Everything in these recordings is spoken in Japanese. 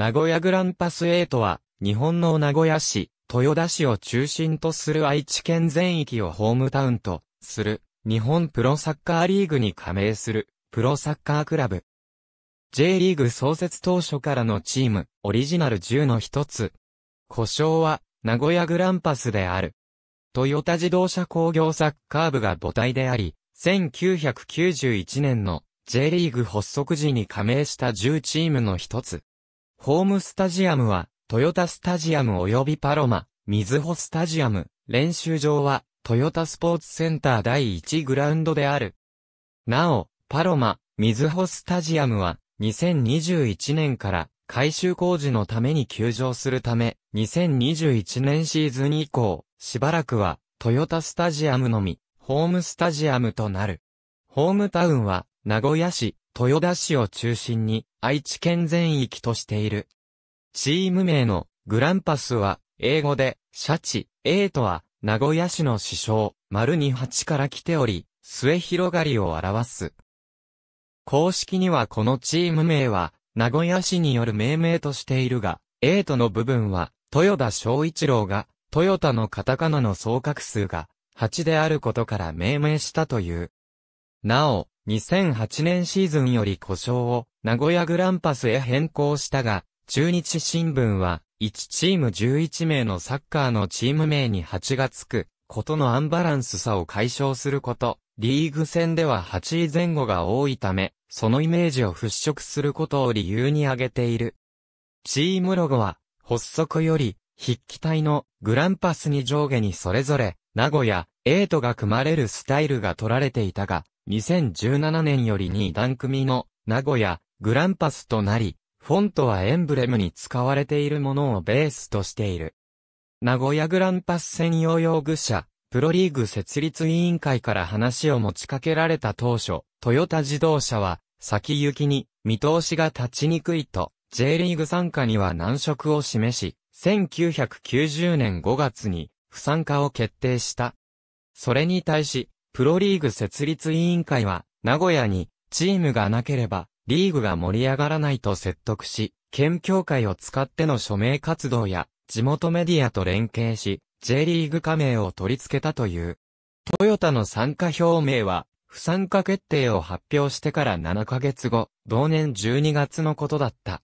名古屋グランパス8は、日本の名古屋市、豊田市を中心とする愛知県全域をホームタウンとする、日本プロサッカーリーグに加盟する、プロサッカークラブ。J リーグ創設当初からのチーム、オリジナル10の一つ。故障は、名古屋グランパスである。トヨタ自動車工業サッカー部が母体であり、1991年の J リーグ発足時に加盟した10チームの一つ。ホームスタジアムは、トヨタスタジアム及びパロマ、ミズホスタジアム、練習場は、トヨタスポーツセンター第1グラウンドである。なお、パロマ、ミズホスタジアムは、2021年から改修工事のために休場するため、2021年シーズン以降、しばらくは、トヨタスタジアムのみ、ホームスタジアムとなる。ホームタウンは、名古屋市、豊田市を中心に愛知県全域としている。チーム名のグランパスは英語でシャチ、エイトは名古屋市の市称、丸に8から来ており、末広がりを表す。公式にはこのチーム名は名古屋市による命名としているが、エイトの部分は豊田昭一郎がトヨタのカタカナの総画数が8であることから命名したという。なお、2008年シーズンより故障を名古屋グランパスへ変更したが、中日新聞は1チーム11名のサッカーのチーム名に8がつくことのアンバランスさを解消すること、リーグ戦では8位前後が多いため、そのイメージを払拭することを理由に挙げている。チームロゴは、発足より、筆記体のグランパスに上下にそれぞれ、名古屋、エイトが組まれるスタイルが取られていたが、2017年より2段組の名古屋グランパスとなり、フォントはエンブレムに使われているものをベースとしている。名古屋グランパス専用用具車、プロリーグ設立委員会から話を持ちかけられた当初、トヨタ自動車は、先行きに見通しが立ちにくいと、J リーグ参加には難色を示し、1990年5月に不参加を決定した。それに対し、プロリーグ設立委員会は、名古屋に、チームがなければ、リーグが盛り上がらないと説得し、県協会を使っての署名活動や、地元メディアと連携し、J リーグ加盟を取り付けたという。トヨタの参加表明は、不参加決定を発表してから7ヶ月後、同年12月のことだった。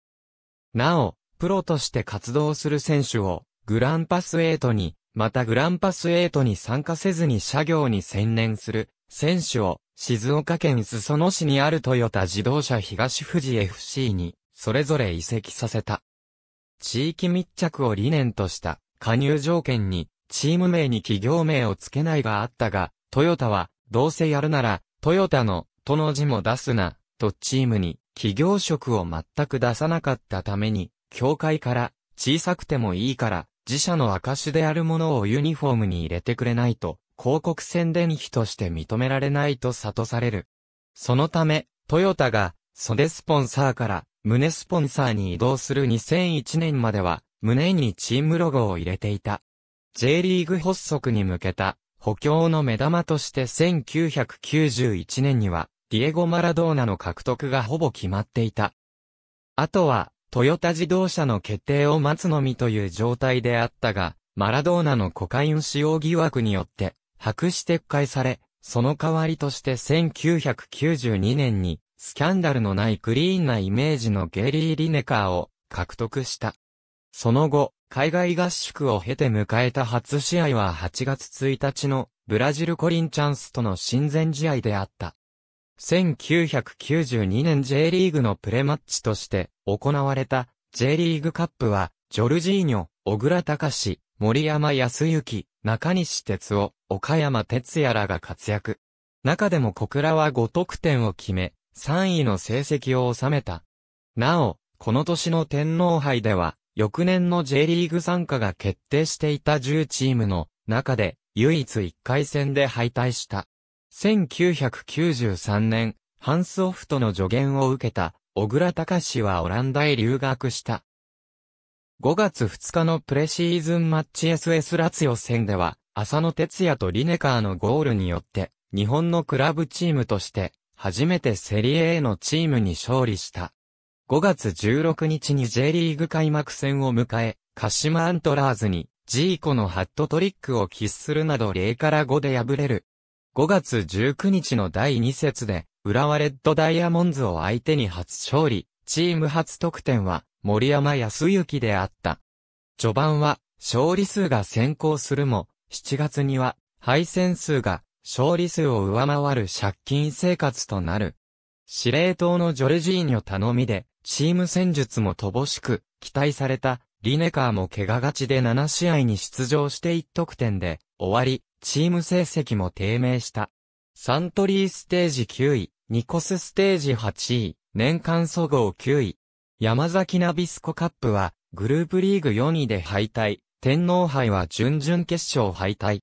なお、プロとして活動する選手を、グランパス8にまたグランパス8に参加せずに社業に専念する選手を静岡県裾野市にあるトヨタ自動車東富士 FC にそれぞれ移籍させた。地域密着を理念とした加入条件にチーム名に企業名を付けないがあったが、トヨタはどうせやるならトヨタのとの字も出すなとチームに企業職を全く出さなかったために協会から小さくてもいいから自社の証であるものをユニフォームに入れてくれないと、広告宣伝費として認められないと悟される。そのため、トヨタが、袖スポンサーから、胸スポンサーに移動する2001年までは、胸にチームロゴを入れていた。J リーグ発足に向けた、補強の目玉として1991年には、ディエゴ・マラドーナの獲得がほぼ決まっていた。あとは、トヨタ自動車の決定を待つのみという状態であったが、マラドーナのコカイン使用疑惑によって、白紙撤回され、その代わりとして1992年に、スキャンダルのないクリーンなイメージのゲリー・リネカーを獲得した。その後、海外合宿を経て迎えた初試合は8月1日のブラジルコリンチャンスとの親善試合であった。1992年 J リーグのプレマッチとして行われた J リーグカップは、ジョルジーニョ、小倉隆史、森山康之、中西哲夫、岡山哲也らが活躍。中でも小倉は5得点を決め、3位の成績を収めた。なお、この年の天皇杯では、翌年の J リーグ参加が決定していた10チームの中で、唯一1回戦で敗退した。1993年、ハンスオフトの助言を受けた、小倉隆史はオランダへ留学した。5月2日のプレシーズンマッチ SS ラツヨ戦では、浅野哲也とリネカーのゴールによって、日本のクラブチームとして、初めてセリエ A のチームに勝利した。5月16日に J リーグ開幕戦を迎え、鹿島アントラーズに、ジーコのハットトリックを喫するなど0から5で敗れる5月19日の第2節で、浦和レッドダイヤモンズを相手に初勝利、チーム初得点は森山康幸であった。序盤は勝利数が先行するも、7月には敗戦数が勝利数を上回る借金生活となる。司令塔のジョルジーニョ頼みで、チーム戦術も乏しく、期待されたリネカーも怪我がちで7試合に出場して1得点で終わり、チーム成績も低迷した。サントリーステージ9位、ニコスステージ8位、年間総合9位。山崎ナビスコカップは、グループリーグ4位で敗退、天皇杯は準々決勝敗退。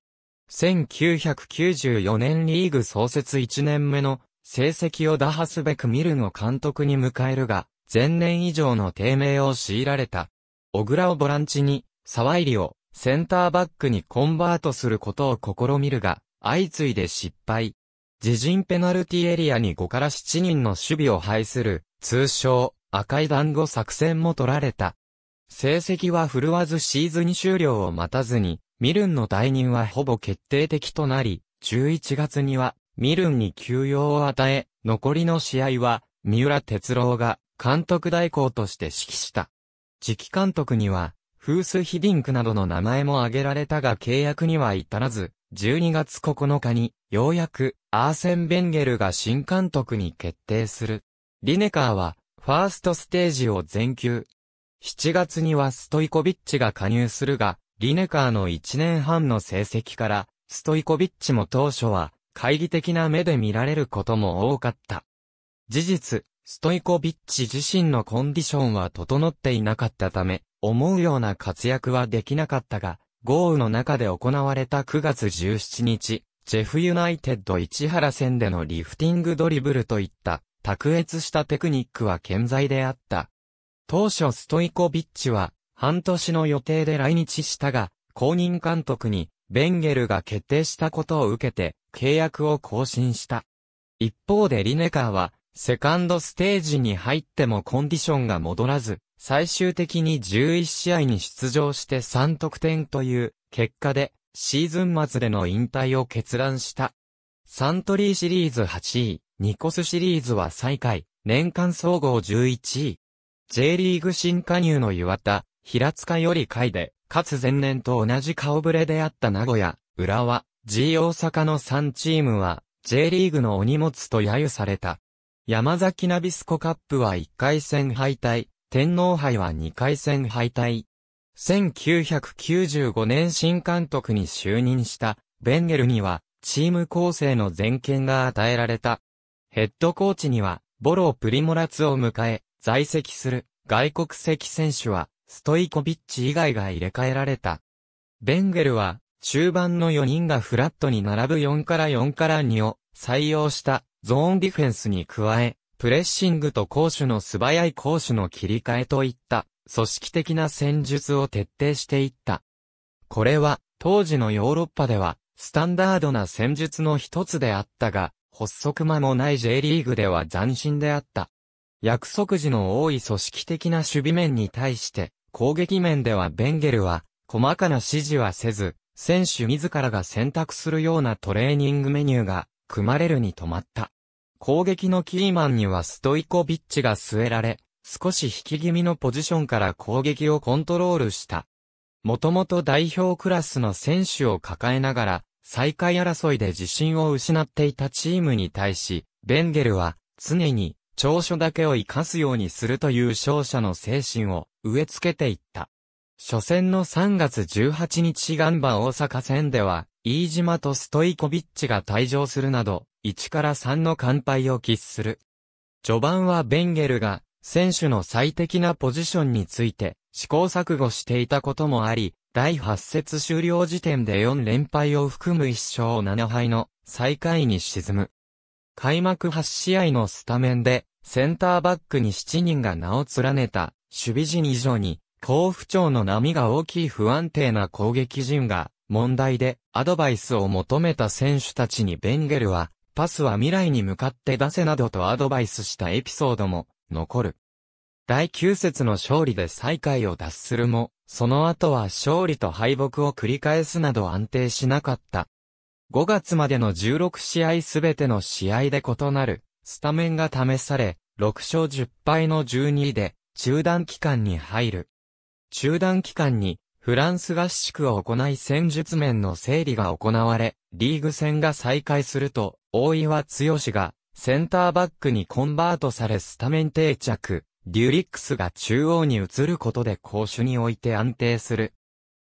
1994年リーグ創設1年目の成績を打破すべくミルンを監督に迎えるが、前年以上の低迷を強いられた。小倉をボランチに、沢入を、センターバックにコンバートすることを試みるが、相次いで失敗。自陣ペナルティエリアに5から7人の守備を配する、通称、赤い団子作戦も取られた。成績は振るわずシーズン終了を待たずに、ミルンの退任はほぼ決定的となり、11月には、ミルンに休養を与え、残りの試合は、三浦哲郎が、監督代行として指揮した。次期監督には、フースヒディンクなどの名前も挙げられたが契約には至らず、12月9日に、ようやく、アーセン・ベンゲルが新監督に決定する。リネカーは、ファーストステージを全休。7月にはストイコビッチが加入するが、リネカーの1年半の成績から、ストイコビッチも当初は、懐疑的な目で見られることも多かった。事実、ストイコビッチ自身のコンディションは整っていなかったため、思うような活躍はできなかったが、豪雨の中で行われた9月17日、ジェフユナイテッド市原戦でのリフティングドリブルといった、卓越したテクニックは健在であった。当初ストイコビッチは、半年の予定で来日したが、公認監督に、ベンゲルが決定したことを受けて、契約を更新した。一方でリネカーは、セカンドステージに入ってもコンディションが戻らず、最終的に11試合に出場して3得点という結果でシーズン末での引退を決断した。サントリーシリーズ8位、ニコスシリーズは最下位、年間総合11位。J リーグ新加入の岩田、平塚より下位で、かつ前年と同じ顔ぶれであった名古屋、浦和、G 大阪の3チームは、J リーグのお荷物と揶揄された。山崎ナビスコカップは1回戦敗退、天皇杯は2回戦敗退。1995年新監督に就任した、ベンゲルには、チーム構成の全権が与えられた。ヘッドコーチには、ボロー・プリモラツを迎え、在籍する外国籍選手は、ストイコビッチ以外が入れ替えられた。ベンゲルは、中盤の4人がフラットに並ぶ4から4から2を採用したゾーンディフェンスに加え、プレッシングと攻守の素早い攻守の切り替えといった、組織的な戦術を徹底していった。これは、当時のヨーロッパでは、スタンダードな戦術の一つであったが、発足間もない J リーグでは斬新であった。約束時の多い組織的な守備面に対して、攻撃面ではベンゲルは、細かな指示はせず、選手自らが選択するようなトレーニングメニューが、組まれるに止まった。攻撃のキーマンにはストイコビッチが据えられ、少し引き気味のポジションから攻撃をコントロールした。もともと代表クラスの選手を抱えながら、最下位争いで自信を失っていたチームに対し、ベンゲルは常に長所だけを活かすようにするという勝者の精神を植え付けていった。初戦の3月18日ガンバ大阪戦では、飯島とストイコビッチが退場するなど、1から3の完敗を喫する。序盤はベンゲルが、選手の最適なポジションについて、試行錯誤していたこともあり、第8節終了時点で4連敗を含む1勝7敗の最下位に沈む。開幕8試合のスタメンで、センターバックに7人が名を連ねた、守備陣以上に、甲府調の波が大きい不安定な攻撃陣が、問題でアドバイスを求めた選手たちにベンゲルは、パスは未来に向かって出せなどとアドバイスしたエピソードも残る。第9節の勝利で最下位を脱するも、その後は勝利と敗北を繰り返すなど安定しなかった。5月までの16試合すべての試合で異なる、スタメンが試され、6勝10敗の12位で、中断期間に入る。中断期間に、フランス合宿を行い戦術面の整理が行われ、リーグ戦が再開すると、大岩強が、センターバックにコンバートされスタメン定着、デュリックスが中央に移ることで攻守において安定する。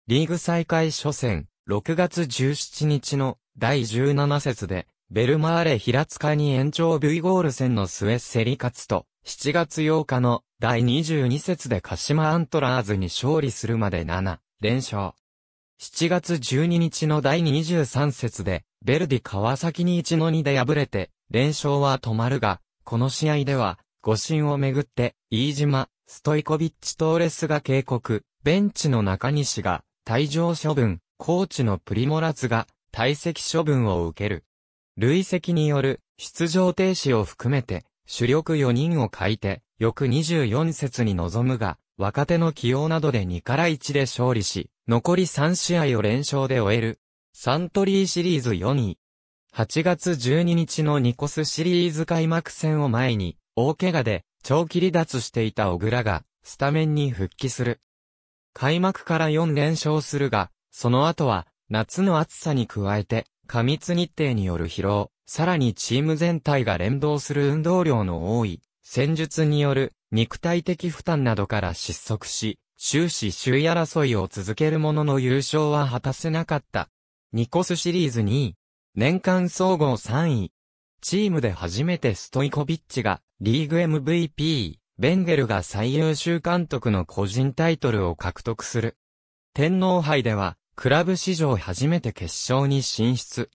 リーグ再開初戦、6月17日の第17節で、ベルマーレ平塚に延長 V ゴール戦の末競り勝つと、7月8日の第22節で鹿島アントラーズに勝利するまで7。連勝。7月12日の第23節で、ベルディ川崎に1の2で敗れて、連勝は止まるが、この試合では、誤審をめぐって、飯島、ストイコビッチ・トーレスが警告、ベンチの中西が、退場処分、コーチのプリモラツが、退席処分を受ける。累積による、出場停止を含めて、主力4人を欠いて、翌24節に臨むが、若手の起用などで2から1で勝利し、残り3試合を連勝で終える。サントリーシリーズ4位。8月12日のニコスシリーズ開幕戦を前に、大怪我で長期離脱していた小倉が、スタメンに復帰する。開幕から4連勝するが、その後は、夏の暑さに加えて、過密日程による疲労、さらにチーム全体が連動する運動量の多い、戦術による肉体的負担などから失速し、終始首位争いを続けるものの優勝は果たせなかった。ニコスシリーズ2位、年間総合3位。チームで初めてストイコビッチがリーグ MVP、ベンゲルが最優秀監督の個人タイトルを獲得する。天皇杯では、クラブ史上初めて決勝に進出。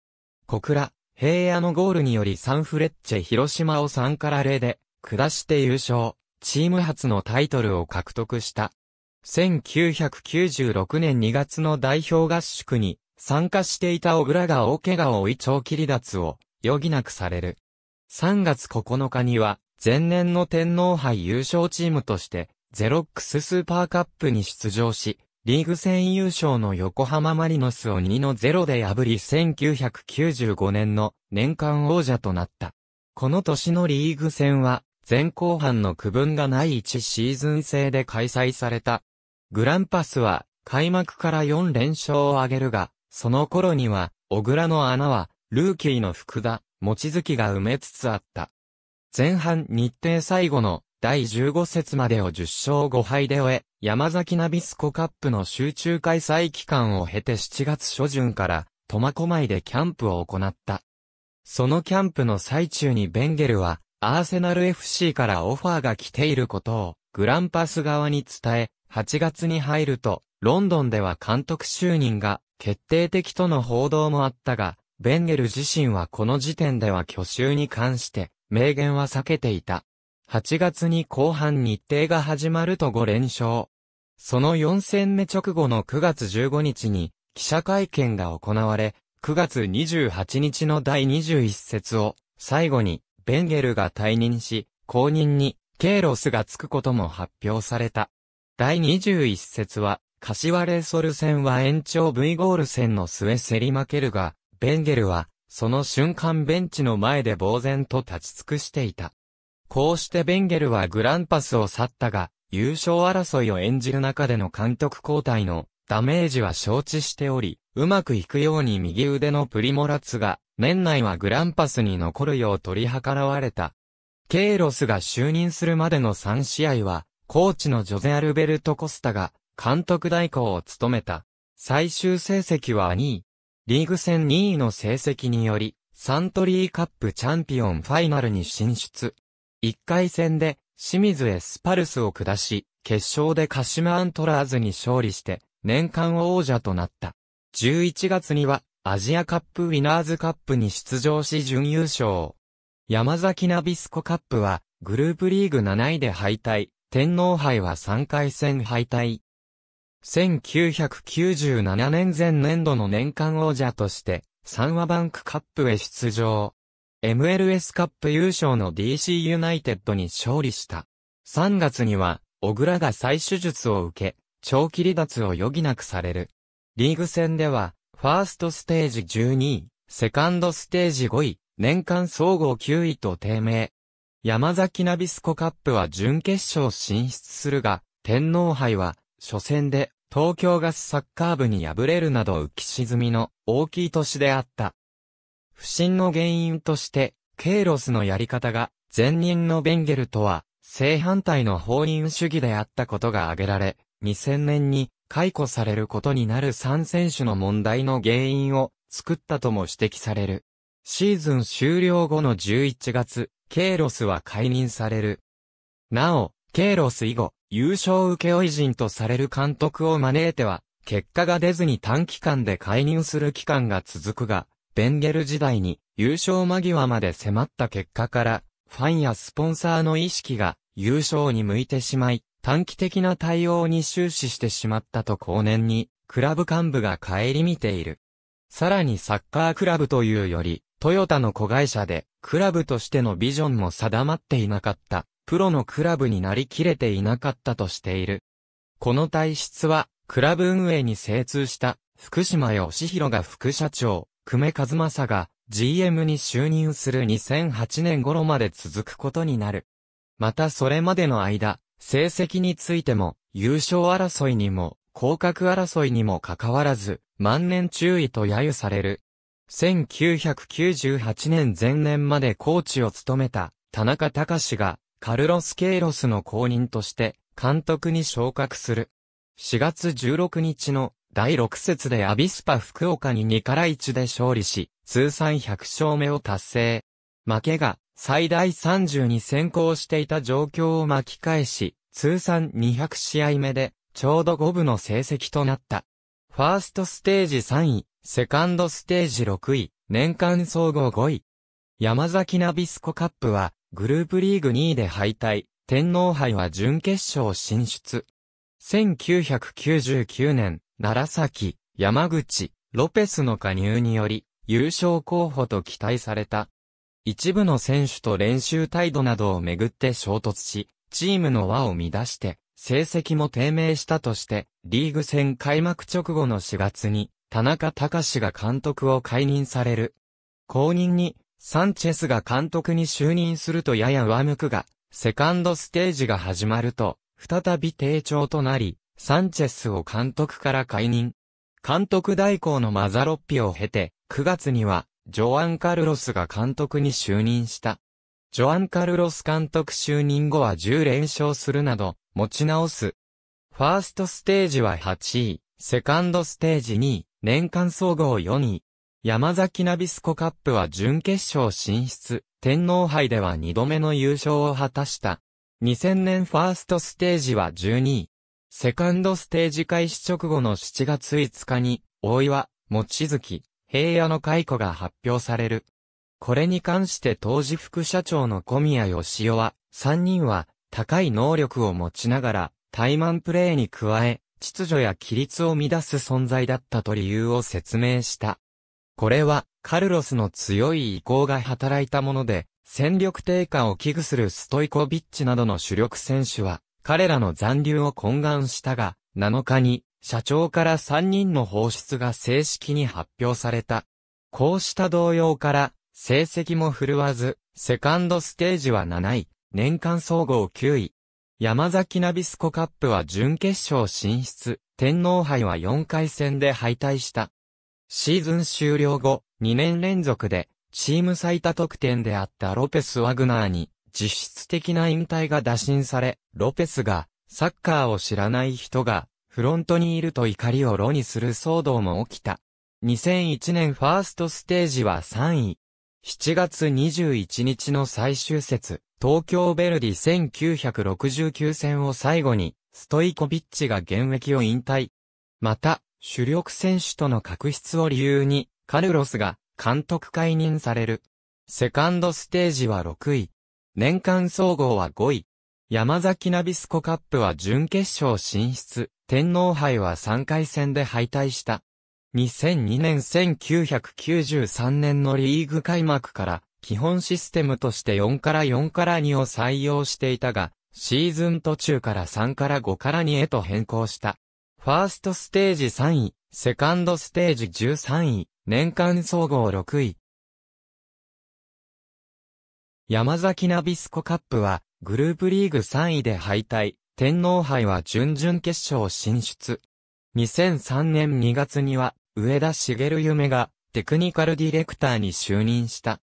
小倉、平野のゴールによりサンフレッチェ広島を3から0で、下して優勝。チーム初のタイトルを獲得した。1996年2月の代表合宿に参加していた小倉が大怪我を追い長期離脱を余儀なくされる。3月9日には前年の天皇杯優勝チームとしてゼロックススーパーカップに出場し、リーグ戦優勝の横浜マリノスを2の0で破り1995年の年間王者となった。この年のリーグ戦は前後半の区分がない1シーズン制で開催された。グランパスは開幕から4連勝を挙げるが、その頃には、小倉の穴は、ルーキーの福田、望月が埋めつつあった。前半日程最後の第15節までを10勝5敗で終え、山崎ナビスコカップの集中開催期間を経て7月初旬から、苫小牧でキャンプを行った。そのキャンプの最中にベンゲルは、アーセナル FC からオファーが来ていることを、グランパス側に伝え、8月に入ると、ロンドンでは監督就任が決定的との報道もあったが、ベンゲル自身はこの時点では去就に関して、明言は避けていた。8月に後半日程が始まると5連勝。その4戦目直後の9月15日に記者会見が行われ、9月28日の第21節を最後にベンゲルが退任し、後任にケイロスがつくことも発表された。第21節は、柏レイソル戦は延長 V ゴール戦の末競り負けるが、ベンゲルは、その瞬間ベンチの前で呆然と立ち尽くしていた。こうしてベンゲルはグランパスを去ったが、優勝争いを演じる中での監督交代のダメージは承知しており、うまくいくように右腕のプリモラツが年内はグランパスに残るよう取り計らわれた。ケイロスが就任するまでの3試合は、コーチのジョゼ・アルベルト・コスタが監督代行を務めた。最終成績は2位。リーグ戦2位の成績により、サントリーカップチャンピオンファイナルに進出。1回戦で、清水エスパルスを下し、決勝で鹿島アントラーズに勝利して、年間王者となった。11月には、アジアカップウィナーズカップに出場し準優勝。山崎ナビスコカップは、グループリーグ7位で敗退、天皇杯は3回戦敗退。1997年前年度の年間王者として、サンワバンクカップへ出場。MLS カップ優勝の DC ユナイテッドに勝利した。3月には、小倉が再手術を受け、長期離脱を余儀なくされる。リーグ戦では、ファーストステージ12位、セカンドステージ5位、年間総合9位と低迷。山崎ナビスコカップは準決勝進出するが、天皇杯は、初戦で、東京ガスサッカー部に敗れるなど浮き沈みの大きい年であった。不振の原因として、ケイロスのやり方が、前任のベンゲルとは、正反対の法人主義であったことが挙げられ、2000年に解雇されることになる3選手の問題の原因を作ったとも指摘される。シーズン終了後の11月、ケイロスは解任される。なお、ケイロス以後、優勝請負人とされる監督を招いては、結果が出ずに短期間で解任する期間が続くが、ベンゲル時代に優勝間際まで迫った結果から、ファンやスポンサーの意識が優勝に向いてしまい、短期的な対応に終始してしまったと後年に、クラブ幹部が帰り見ている。さらにサッカークラブというより、トヨタの子会社で、クラブとしてのビジョンも定まっていなかった、プロのクラブになりきれていなかったとしている。この体質は、クラブ運営に精通した、福島義弘が副社長、久米和正が GM に就任する2008年頃まで続くことになる。またそれまでの間、成績についても、優勝争いにも、降格争いにもかかわらず、万年注意と揶揄される。1998年前年までコーチを務めた、田中隆が、カルロス・ケイロスの後任として、監督に昇格する。4月16日の第6節でアビスパ福岡に2から1で勝利し、通算100勝目を達成。負けが最大30に先行していた状況を巻き返し、通算200試合目で、ちょうど5部の成績となった。ファーストステージ3位、セカンドステージ6位、年間総合5位。山崎ナビスコカップは、グループリーグ2位で敗退、天皇杯は準決勝進出。1999年、奈良崎、山口、ロペスの加入により、優勝候補と期待された、一部の選手と練習態度などをめぐって衝突し、チームの輪を乱して、成績も低迷したとして、リーグ戦開幕直後の4月に、田中隆が監督を解任される。後任に、サンチェスが監督に就任するとやや上向くが、セカンドステージが始まると、再び低調となり、サンチェスを監督から解任。監督代行のマザロッピを経て、9月には、ジョアン・カルロスが監督に就任した。ジョアン・カルロス監督就任後は10連勝するなど、持ち直す。ファーストステージは8位、セカンドステージ2位、年間総合4位。山崎ナビスコカップは準決勝進出、天皇杯では2度目の優勝を果たした。2000年ファーストステージは12位。セカンドステージ開始直後の7月5日に、大岩、望月、平野の解雇が発表される。これに関して当時副社長の小宮義夫は、3人は高い能力を持ちながら、怠慢プレーに加え、秩序や規律を乱す存在だったと理由を説明した。これは、カルロスの強い意向が働いたもので、戦力低下を危惧するストイコビッチなどの主力選手は、彼らの残留を懇願したが、7日に社長から3人の放出が正式に発表された。こうした動揺から、成績も振るわず、セカンドステージは7位、年間総合9位。山崎ナビスコカップは準決勝進出、天皇杯は4回戦で敗退した。シーズン終了後、2年連続で、チーム最多得点であったロペス・ワグナーに、実質的な引退が打診され、ロペスが、サッカーを知らない人が、フロントにいると怒りを炉にする騒動も起きた。2001年ファーストステージは3位。7月21日の最終節、東京ベルディ1969戦を最後に、ストイコビッチが現役を引退。また、主力選手との確執を理由に、カルロスが監督解任される。セカンドステージは6位。年間総合は5位。山崎ナビスコカップは準決勝進出、天皇杯は3回戦で敗退した。2002年1993年のリーグ開幕から、基本システムとして4から4から2を採用していたが、シーズン途中から3から5から2へと変更した。ファーストステージ3位、セカンドステージ13位、年間総合6位。山崎ナビスコカップは、グループリーグ3位で敗退、天皇杯は準々決勝進出。2003年2月には、上田茂夢が、テクニカルディレクターに就任した。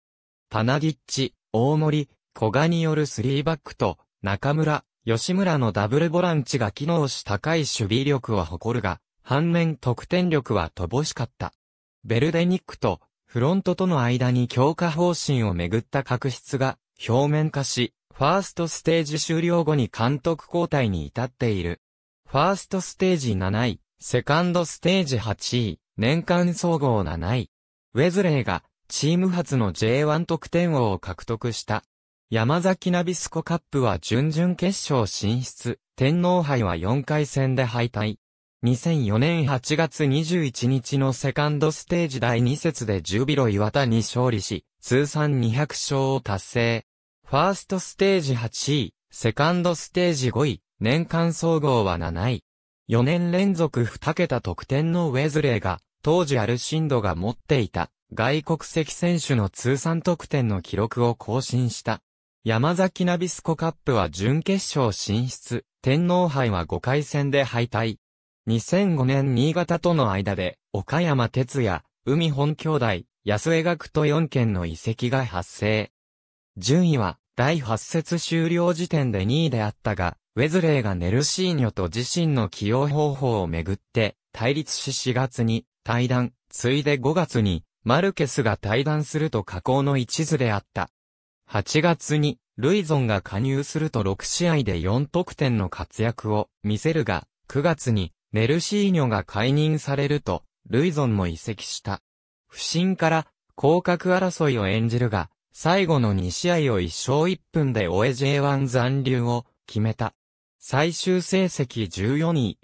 パナディッチ、大森、古賀による3バックと、中村、吉村のダブルボランチが機能し高い守備力を誇るが、反面得点力は乏しかった。ベルデニックとフロントとの間に強化方針をめぐった確執が表面化し、ファーストステージ終了後に監督交代に至っている。ファーストステージ7位、セカンドステージ8位、年間総合7位。ウェズレーがチーム初の J1 得点王を獲得した。山崎ナビスコカップは準々決勝進出、天皇杯は4回戦で敗退。2004年8月21日のセカンドステージ第2節でジュビロ岩田に勝利し、通算200勝を達成。ファーストステージ8位、セカンドステージ5位、年間総合は7位。4年連続2桁得点のウェズレーが、当時アルシンドが持っていた、外国籍選手の通算得点の記録を更新した。山崎ナビスコカップは準決勝進出、天皇杯は5回戦で敗退。2005年新潟との間で、岡山哲也、海本兄弟、安江学と4県の遺跡が発生。順位は、第8節終了時点で2位であったが、ウェズレーがネルシーニョと自身の起用方法をめぐって、対立し4月に、対談、ついで5月に、マルケスが対談すると下降の一途であった。8月に、ルイゾンが加入すると6試合で4得点の活躍を見せるが、9月に、ネルシーニョが解任されると、ルイゾンも移籍した。不振から、降格争いを演じるが、最後の2試合を1勝1分で終え J1 残留を決めた。最終成績14位。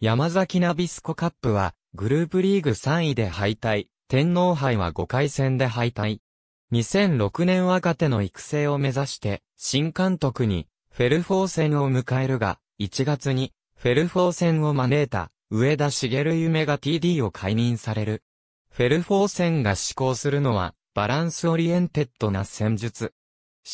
山崎ナビスコカップはグループリーグ3位で敗退。天皇杯は5回戦で敗退。2006年若手の育成を目指して新監督にフェルフォー戦を迎えるが、1月にフェルフォー戦を招いた上田茂夢が TD を解任される。フェルフォー戦が施行するのはバランスオリエンテッドな戦術。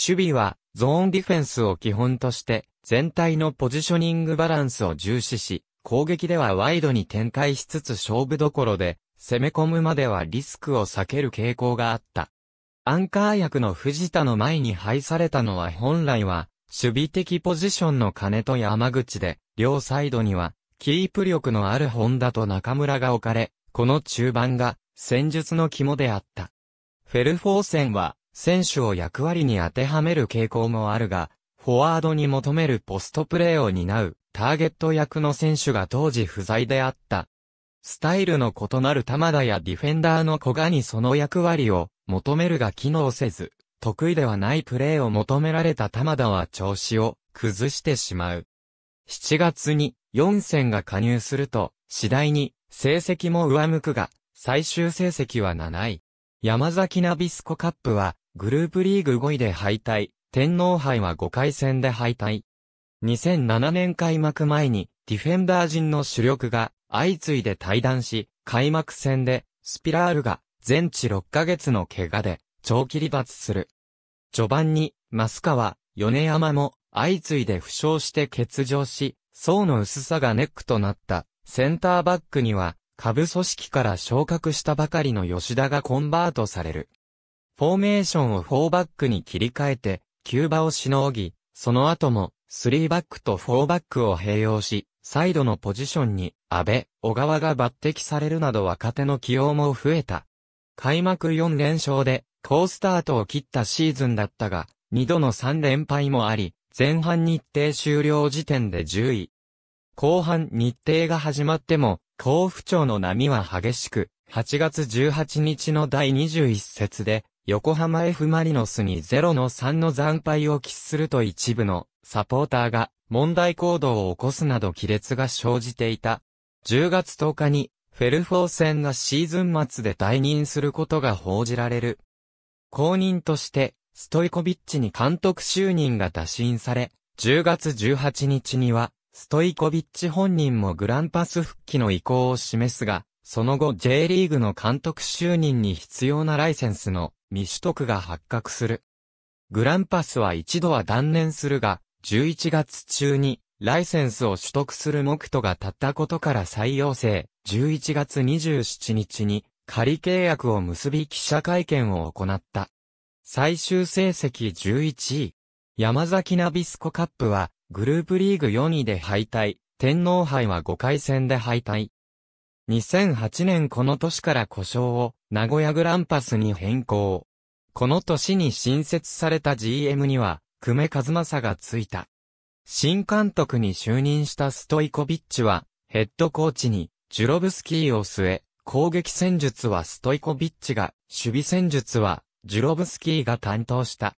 守備は、ゾーンディフェンスを基本として、全体のポジショニングバランスを重視し、攻撃ではワイドに展開しつつ勝負どころで、攻め込むまではリスクを避ける傾向があった。アンカー役の藤田の前に配されたのは本来は、守備的ポジションの金と山口で、両サイドには、キープ力のある本田と中村が置かれ、この中盤が、戦術の肝であった。フェルフォーセンは、選手を役割に当てはめる傾向もあるが、フォワードに求めるポストプレーを担う、ターゲット役の選手が当時不在であった。スタイルの異なる玉田やディフェンダーの小賀にその役割を求めるが機能せず、得意ではないプレーを求められた玉田は調子を崩してしまう。7月に4戦が加入すると、次第に成績も上向くが、最終成績は7位。山崎ナビスコカップは、グループリーグ5位で敗退、天皇杯は5回戦で敗退。2007年開幕前に、ディフェンダー陣の主力が相次いで退団し、開幕戦で、スピラールが全治6ヶ月の怪我で、長期離脱する。序盤に、マスカは、米山も、相次いで負傷して欠場し、層の薄さがネックとなった、センターバックには、下部組織から昇格したばかりの吉田がコンバートされる。フォーメーションを4バックに切り替えて、キューバをしのぎ、その後も、3バックと4バックを併用し、サイドのポジションに、安倍、小川が抜擢されるなど若手の起用も増えた。開幕4連勝で、好スタートを切ったシーズンだったが、2度の3連敗もあり、前半日程終了時点で10位。後半日程が始まっても、甲府町の波は激しく、8月18日の第21節で、横浜 F マリノスに0の3の惨敗を喫すると一部のサポーターが問題行動を起こすなど亀裂が生じていた。10月10日にフェルフォー戦がシーズン末で退任することが報じられる。公認としてストイコビッチに監督就任が打診され、10月18日にはストイコビッチ本人もグランパス復帰の意向を示すが、その後 J リーグの監督就任に必要なライセンスの未取得が発覚する。グランパスは一度は断念するが、11月中にライセンスを取得する目途が立ったことから再要請、11月27日に仮契約を結び記者会見を行った。最終成績11位。山崎ナビスコカップはグループリーグ4位で敗退、天皇杯は5回戦で敗退。2008年この年から故障を名古屋グランパスに変更。この年に新設された GM には、久米和正がついた。新監督に就任したストイコビッチは、ヘッドコーチに、ジュロブスキーを据え、攻撃戦術はストイコビッチが、守備戦術は、ジュロブスキーが担当した。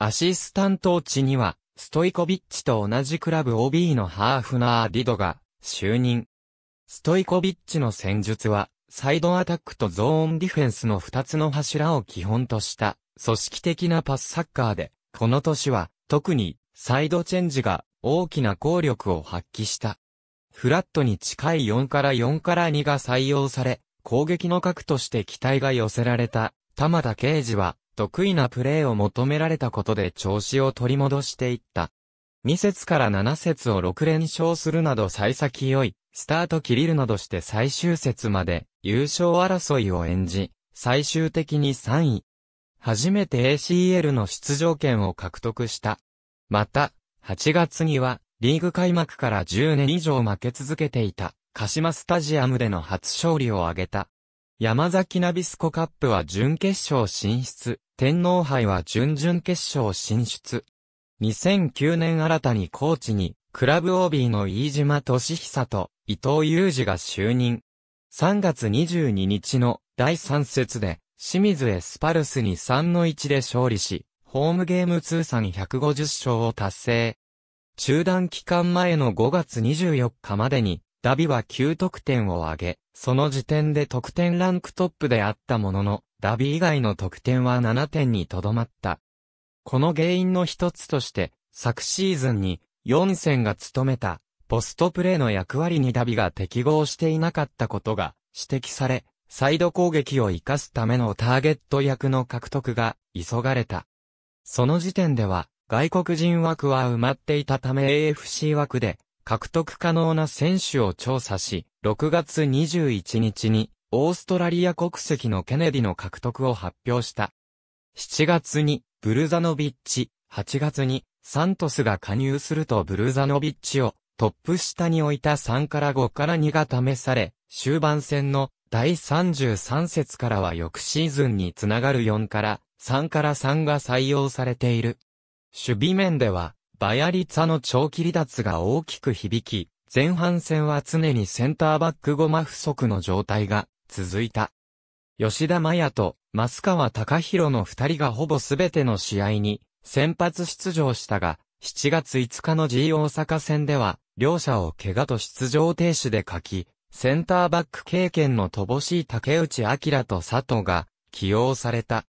アシスタント地には、ストイコビッチと同じクラブ OB のハーフナー・ディドが就任。ストイコビッチの戦術は、サイドアタックとゾーンディフェンスの2つの柱を基本とした組織的なパスサッカーで、この年は特にサイドチェンジが大きな効力を発揮した。フラットに近い4から4から2が採用され、攻撃の核として期待が寄せられた、玉田圭司は、得意なプレーを求められたことで調子を取り戻していった。2節から7節を6連勝するなど幸先良い、スタート切りるなどして最終節まで優勝争いを演じ、最終的に3位。初めて ACL の出場権を獲得した。また、8月には、リーグ開幕から10年以上負け続けていた、鹿島スタジアムでの初勝利を挙げた。山崎ナビスコカップは準決勝進出、天皇杯は準々決勝進出。2009年新たにコーチに、クラブ OB の飯島敏久と伊藤祐二が就任。3月22日の第3節で、清水エスパルスに3の1で勝利し、ホームゲーム通算150勝を達成。中断期間前の5月24日までに、ダビは9得点を挙げ、その時点で得点ランクトップであったものの、ダビ以外の得点は7点にとどまった。この原因の一つとして、昨シーズンに4戦が務めたポストプレーの役割にダビが適合していなかったことが指摘され、サイド攻撃を活かすためのターゲット役の獲得が急がれた。その時点では外国人枠は埋まっていたため AFC 枠で獲得可能な選手を調査し、6月21日に、オーストラリア国籍のケネディの獲得を発表した。7月に、ブルザノビッチ、8月に、サントスが加入するとブルザノビッチをトップ下に置いた3から5から2が試され、終盤戦の第33節からは翌シーズンにつながる4から3から3が採用されている。守備面では、バヤリツァの長期離脱が大きく響き、前半戦は常にセンターバックゴマ不足の状態が続いた。吉田麻也と増川隆弘の二人がほぼ全ての試合に先発出場したが、7月5日の G 大阪戦では、両者を怪我と出場停止で書き、センターバック経験の乏しい竹内明と佐藤が起用された。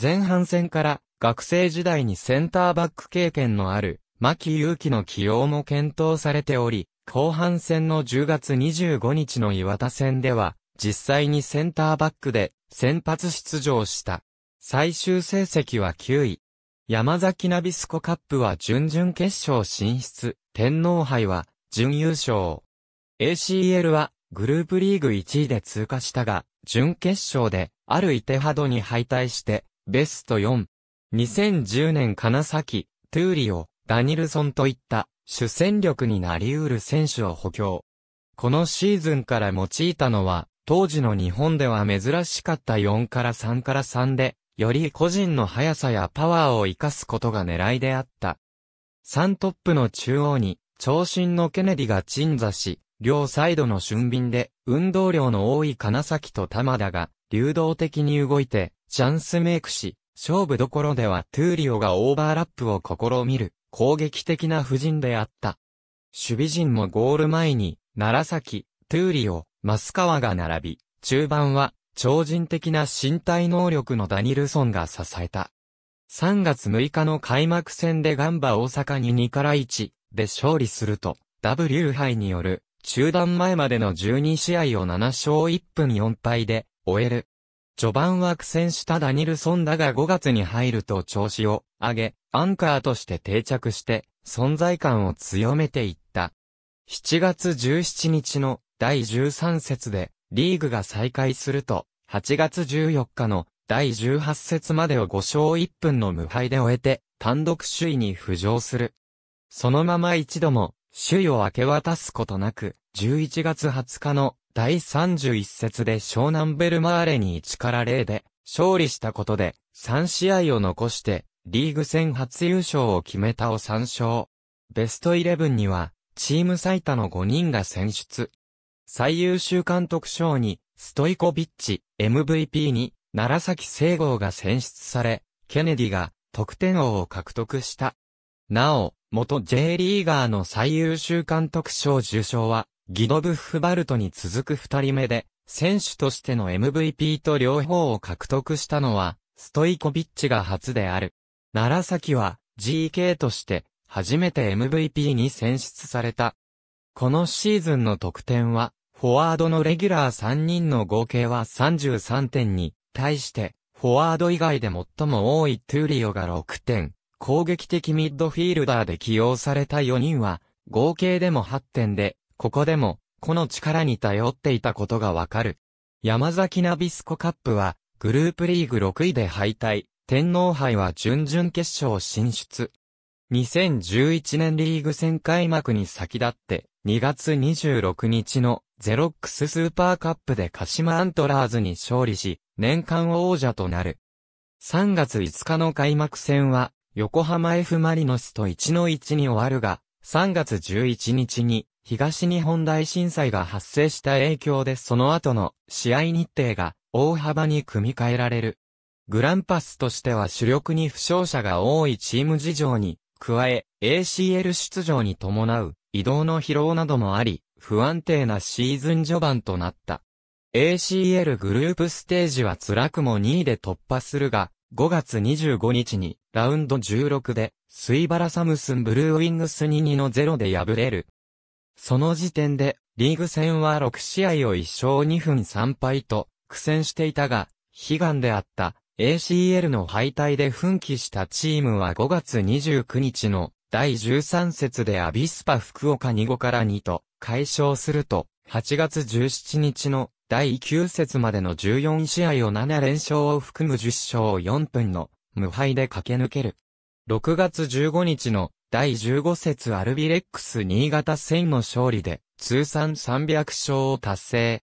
前半戦から学生時代にセンターバック経験のある、牧祐樹の起用も検討されており、後半戦の10月25日の岩田戦では、実際にセンターバックで先発出場した。最終成績は9位。山崎ナビスコカップは準々決勝進出、天皇杯は準優勝。ACL はグループリーグ1位で通過したが、準決勝であるイテハドに敗退して、ベスト4、2010年金崎、トゥーリオ、ダニルソンといった主戦力になり得る選手を補強。このシーズンから用いたのは、当時の日本では珍しかった4から3から3で、より個人の速さやパワーを活かすことが狙いであった。3トップの中央に、長身のケネディが鎮座し、両サイドの俊敏で、運動量の多い金崎と玉田が、流動的に動いて、チャンスメイクし、勝負どころではトゥーリオがオーバーラップを試みる攻撃的な布陣であった。守備陣もゴール前に、良崎、トゥーリオ、マスカワが並び、中盤は超人的な身体能力のダニルソンが支えた。3月6日の開幕戦でガンバ大阪に2から1で勝利すると、W 杯による中断前までの12試合を7勝1分4敗で終える。序盤は苦戦したダニルソンだが5月に入ると調子を上げ、アンカーとして定着して、存在感を強めていった。7月17日の第13節で、リーグが再開すると、8月14日の第18節までを5勝1分の無敗で終えて、単独首位に浮上する。そのまま一度も、首位を明け渡すことなく、11月20日の第31節で湘南ベルマーレに1から0で勝利したことで3試合を残してリーグ戦初優勝を決めたを参照。ベストイレブンにはチーム最多の5人が選出。最優秀監督賞にストイコビッチ、MVP に奈良崎聖郷が選出され、ケネディが得点王を獲得した。なお、元 J リーガーの最優秀監督賞受賞は、ギドブッフバルトに続く二人目で、選手としての MVP と両方を獲得したのは、ストイコビッチが初である。奈良崎は GK として初めて MVP に選出された。このシーズンの得点は、フォワードのレギュラー3人の合計は33点に、対して、フォワード以外で最も多いトゥーリオが6点、攻撃的ミッドフィールダーで起用された4人は、合計でも8点で、ここでも、この力に頼っていたことがわかる。山崎ナビスコカップは、グループリーグ6位で敗退、天皇杯は準々決勝進出。2011年リーグ戦開幕に先立って、2月26日のゼロックススーパーカップで鹿島アントラーズに勝利し、年間王者となる。3月5日の開幕戦は、横浜 F マリノスと1の1に終わるが、3月11日に東日本大震災が発生した影響でその後の試合日程が大幅に組み替えられる。グランパスとしては主力に負傷者が多いチーム事情に、加え ACL 出場に伴う移動の疲労などもあり、不安定なシーズン序盤となった。ACL グループステージは辛くも2位で突破するが、5月25日にラウンド16で、スイバラサムスンブルーウィングスに2の0で敗れる。その時点で、リーグ戦は6試合を1勝2分3敗と、苦戦していたが、悲願であった ACL の敗退で奮起したチームは5月29日の第13節でアビスパ福岡2 5から2と解消すると、8月17日の第9節までの14試合を7連勝を含む10勝4分の無敗で駆け抜ける。6月15日の第15節アルビレックス新潟戦の勝利で、通算300勝を達成。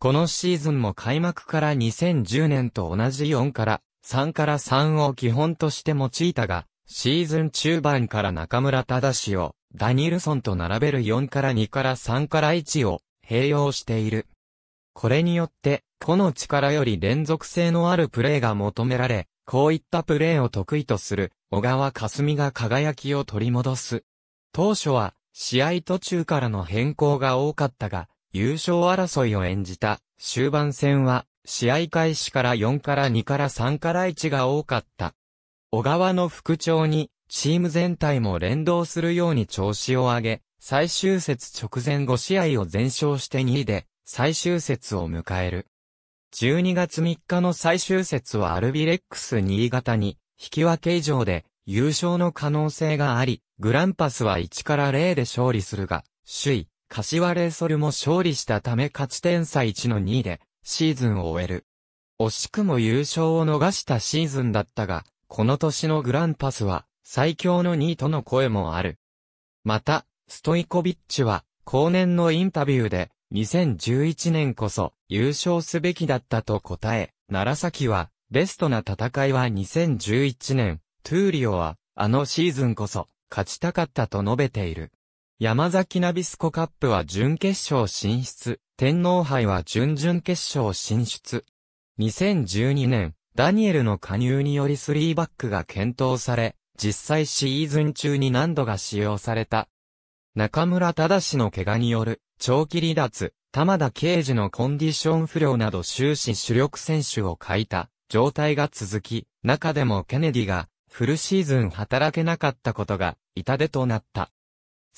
このシーズンも開幕から2010年と同じ4から3から3を基本として用いたが、シーズン中盤から中村忠を、ダニルソンと並べる4から2から3から1を併用している。これによって、個の力より連続性のあるプレーが求められ、こういったプレーを得意とする小川かすみが輝きを取り戻す。当初は試合途中からの変更が多かったが、優勝争いを演じた終盤戦は試合開始から4から2から3から1が多かった。小川の復調にチーム全体も連動するように調子を上げ、最終節直前5試合を全勝して2位で最終節を迎える。12月3日の最終節はアルビレックス新潟に引き分け以上で優勝の可能性があり、グランパスは1から0で勝利するが、首位、柏レイソルも勝利したため勝ち点差1の2位でシーズンを終える。惜しくも優勝を逃したシーズンだったが、この年のグランパスは最強の2位との声もある。また、ストイコビッチは後年のインタビューで2011年こそ優勝すべきだったと答え、奈良崎は、ベストな戦いは2011年、トゥーリオは、あのシーズンこそ、勝ちたかったと述べている。山崎ナビスコカップは準決勝進出、天皇杯は準々決勝進出。2012年、ダニエルの加入により3バックが検討され、実際シーズン中に何度が使用された中村忠の怪我による長期離脱、玉田刑事のコンディション不良など終始主力選手を欠いた状態が続き、中でもケネディがフルシーズン働けなかったことが痛手となった。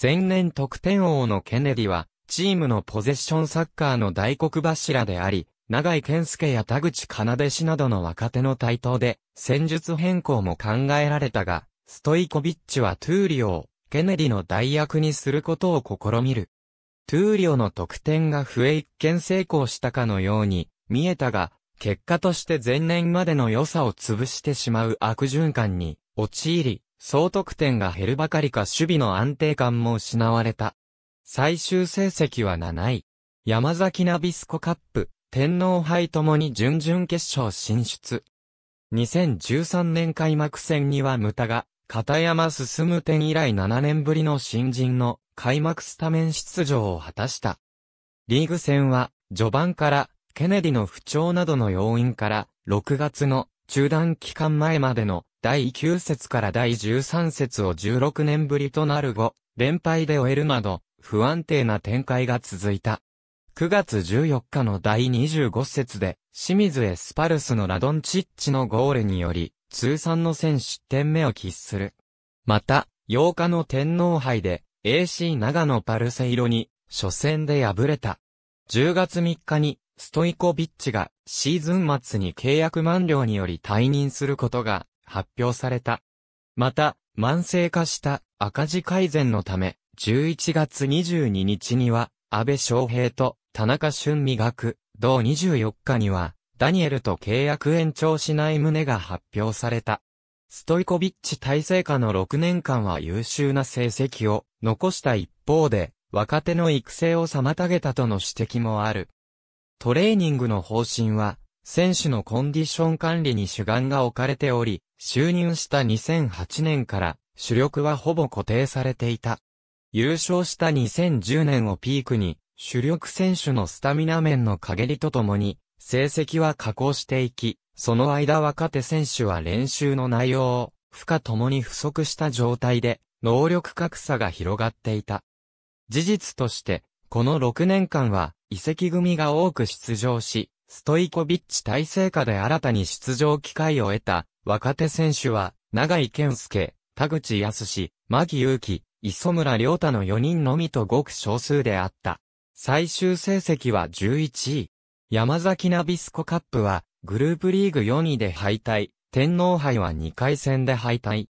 前年得点王のケネディは、チームのポゼッションサッカーの大黒柱であり、長井健介や田口奏出氏などの若手の台頭で、戦術変更も考えられたが、ストイコビッチはトゥーリオー、ケネディの代役にすることを試みる。トゥーリオの得点が増え一見成功したかのように見えたが、結果として前年までの良さを潰してしまう悪循環に陥り、総得点が減るばかりか守備の安定感も失われた。最終成績は7位。山崎ナビスコカップ、天皇杯ともに準々決勝進出。2013年開幕戦には無駄が片山進む点以来7年ぶりの新人の開幕スタメン出場を果たした。リーグ戦は、序盤から、ケネディの不調などの要因から、6月の中断期間前までの第9節から第13節を16年ぶりとなる後、連敗で終えるなど、不安定な展開が続いた。9月14日の第25節で、清水エスパルスのラドンチッチのゴールにより、通算の1 0失点目を喫する。また、8日の天皇杯で AC 長野パルセイロに初戦で敗れた。10月3日にストイコビッチがシーズン末に契約満了により退任することが発表された。また、慢性化した赤字改善のため、11月22日には安倍昌平と田中俊美学、同24日にはダニエルと契約延長しない旨が発表された。ストイコビッチ体制下の6年間は優秀な成績を残した一方で、若手の育成を妨げたとの指摘もある。トレーニングの方針は、選手のコンディション管理に主眼が置かれており、就任した2008年から主力はほぼ固定されていた。優勝した2010年をピークに、主力選手のスタミナ面の陰りとともに、成績は下降していき、その間若手選手は練習の内容を、負荷ともに不足した状態で、能力格差が広がっていた。事実として、この6年間は、遺跡組が多く出場し、ストイコビッチ体制下で新たに出場機会を得た、若手選手は、長井健介、田口康牧祐樹、磯村良太の4人のみとごく少数であった。最終成績は11位。山崎ナビスコカップは、グループリーグ4位で敗退、天皇杯は2回戦で敗退。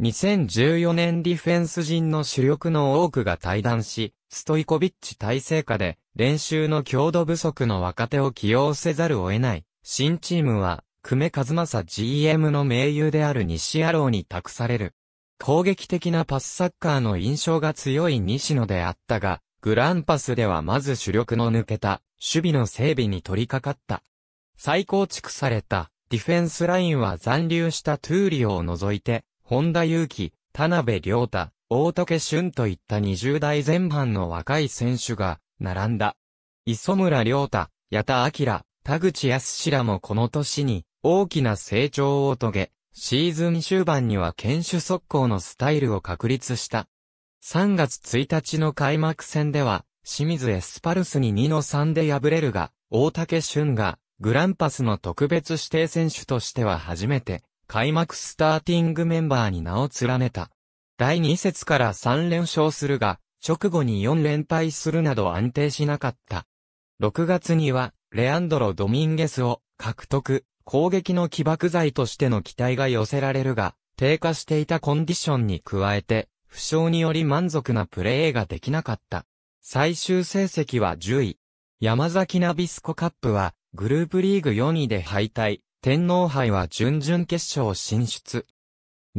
2014年ディフェンス陣の主力の多くが退団し、ストイコビッチ体制下で練習の強度不足の若手を起用せざるを得ない。新チームは、久米和正 GM の盟友である西野郎に託される。攻撃的なパスサッカーの印象が強い西野であったが、グランパスではまず主力の抜けた守備の整備に取り掛かった。再構築されたディフェンスラインは残留したトゥーリオを除いて、本田祐希、田辺良太、大竹俊といった20代前半の若い選手が並んだ。磯村良太、矢田明、田口康らもこの年に大きな成長を遂げ、シーズン終盤には堅守速攻のスタイルを確立した。3月1日の開幕戦では、清水エスパルスに2の3で敗れるが、大竹俊が、グランパスの特別指定選手としては初めて、開幕スターティングメンバーに名を連ねた。第2節から3連勝するが、直後に4連敗するなど安定しなかった。6月には、レアンドロ・ドミンゲスを獲得、攻撃の起爆剤としての期待が寄せられるが、低下していたコンディションに加えて、負傷により満足なプレーができなかった。最終成績は10位。山崎ナビスコカップは、グループリーグ4位で敗退、天皇杯は準々決勝進出。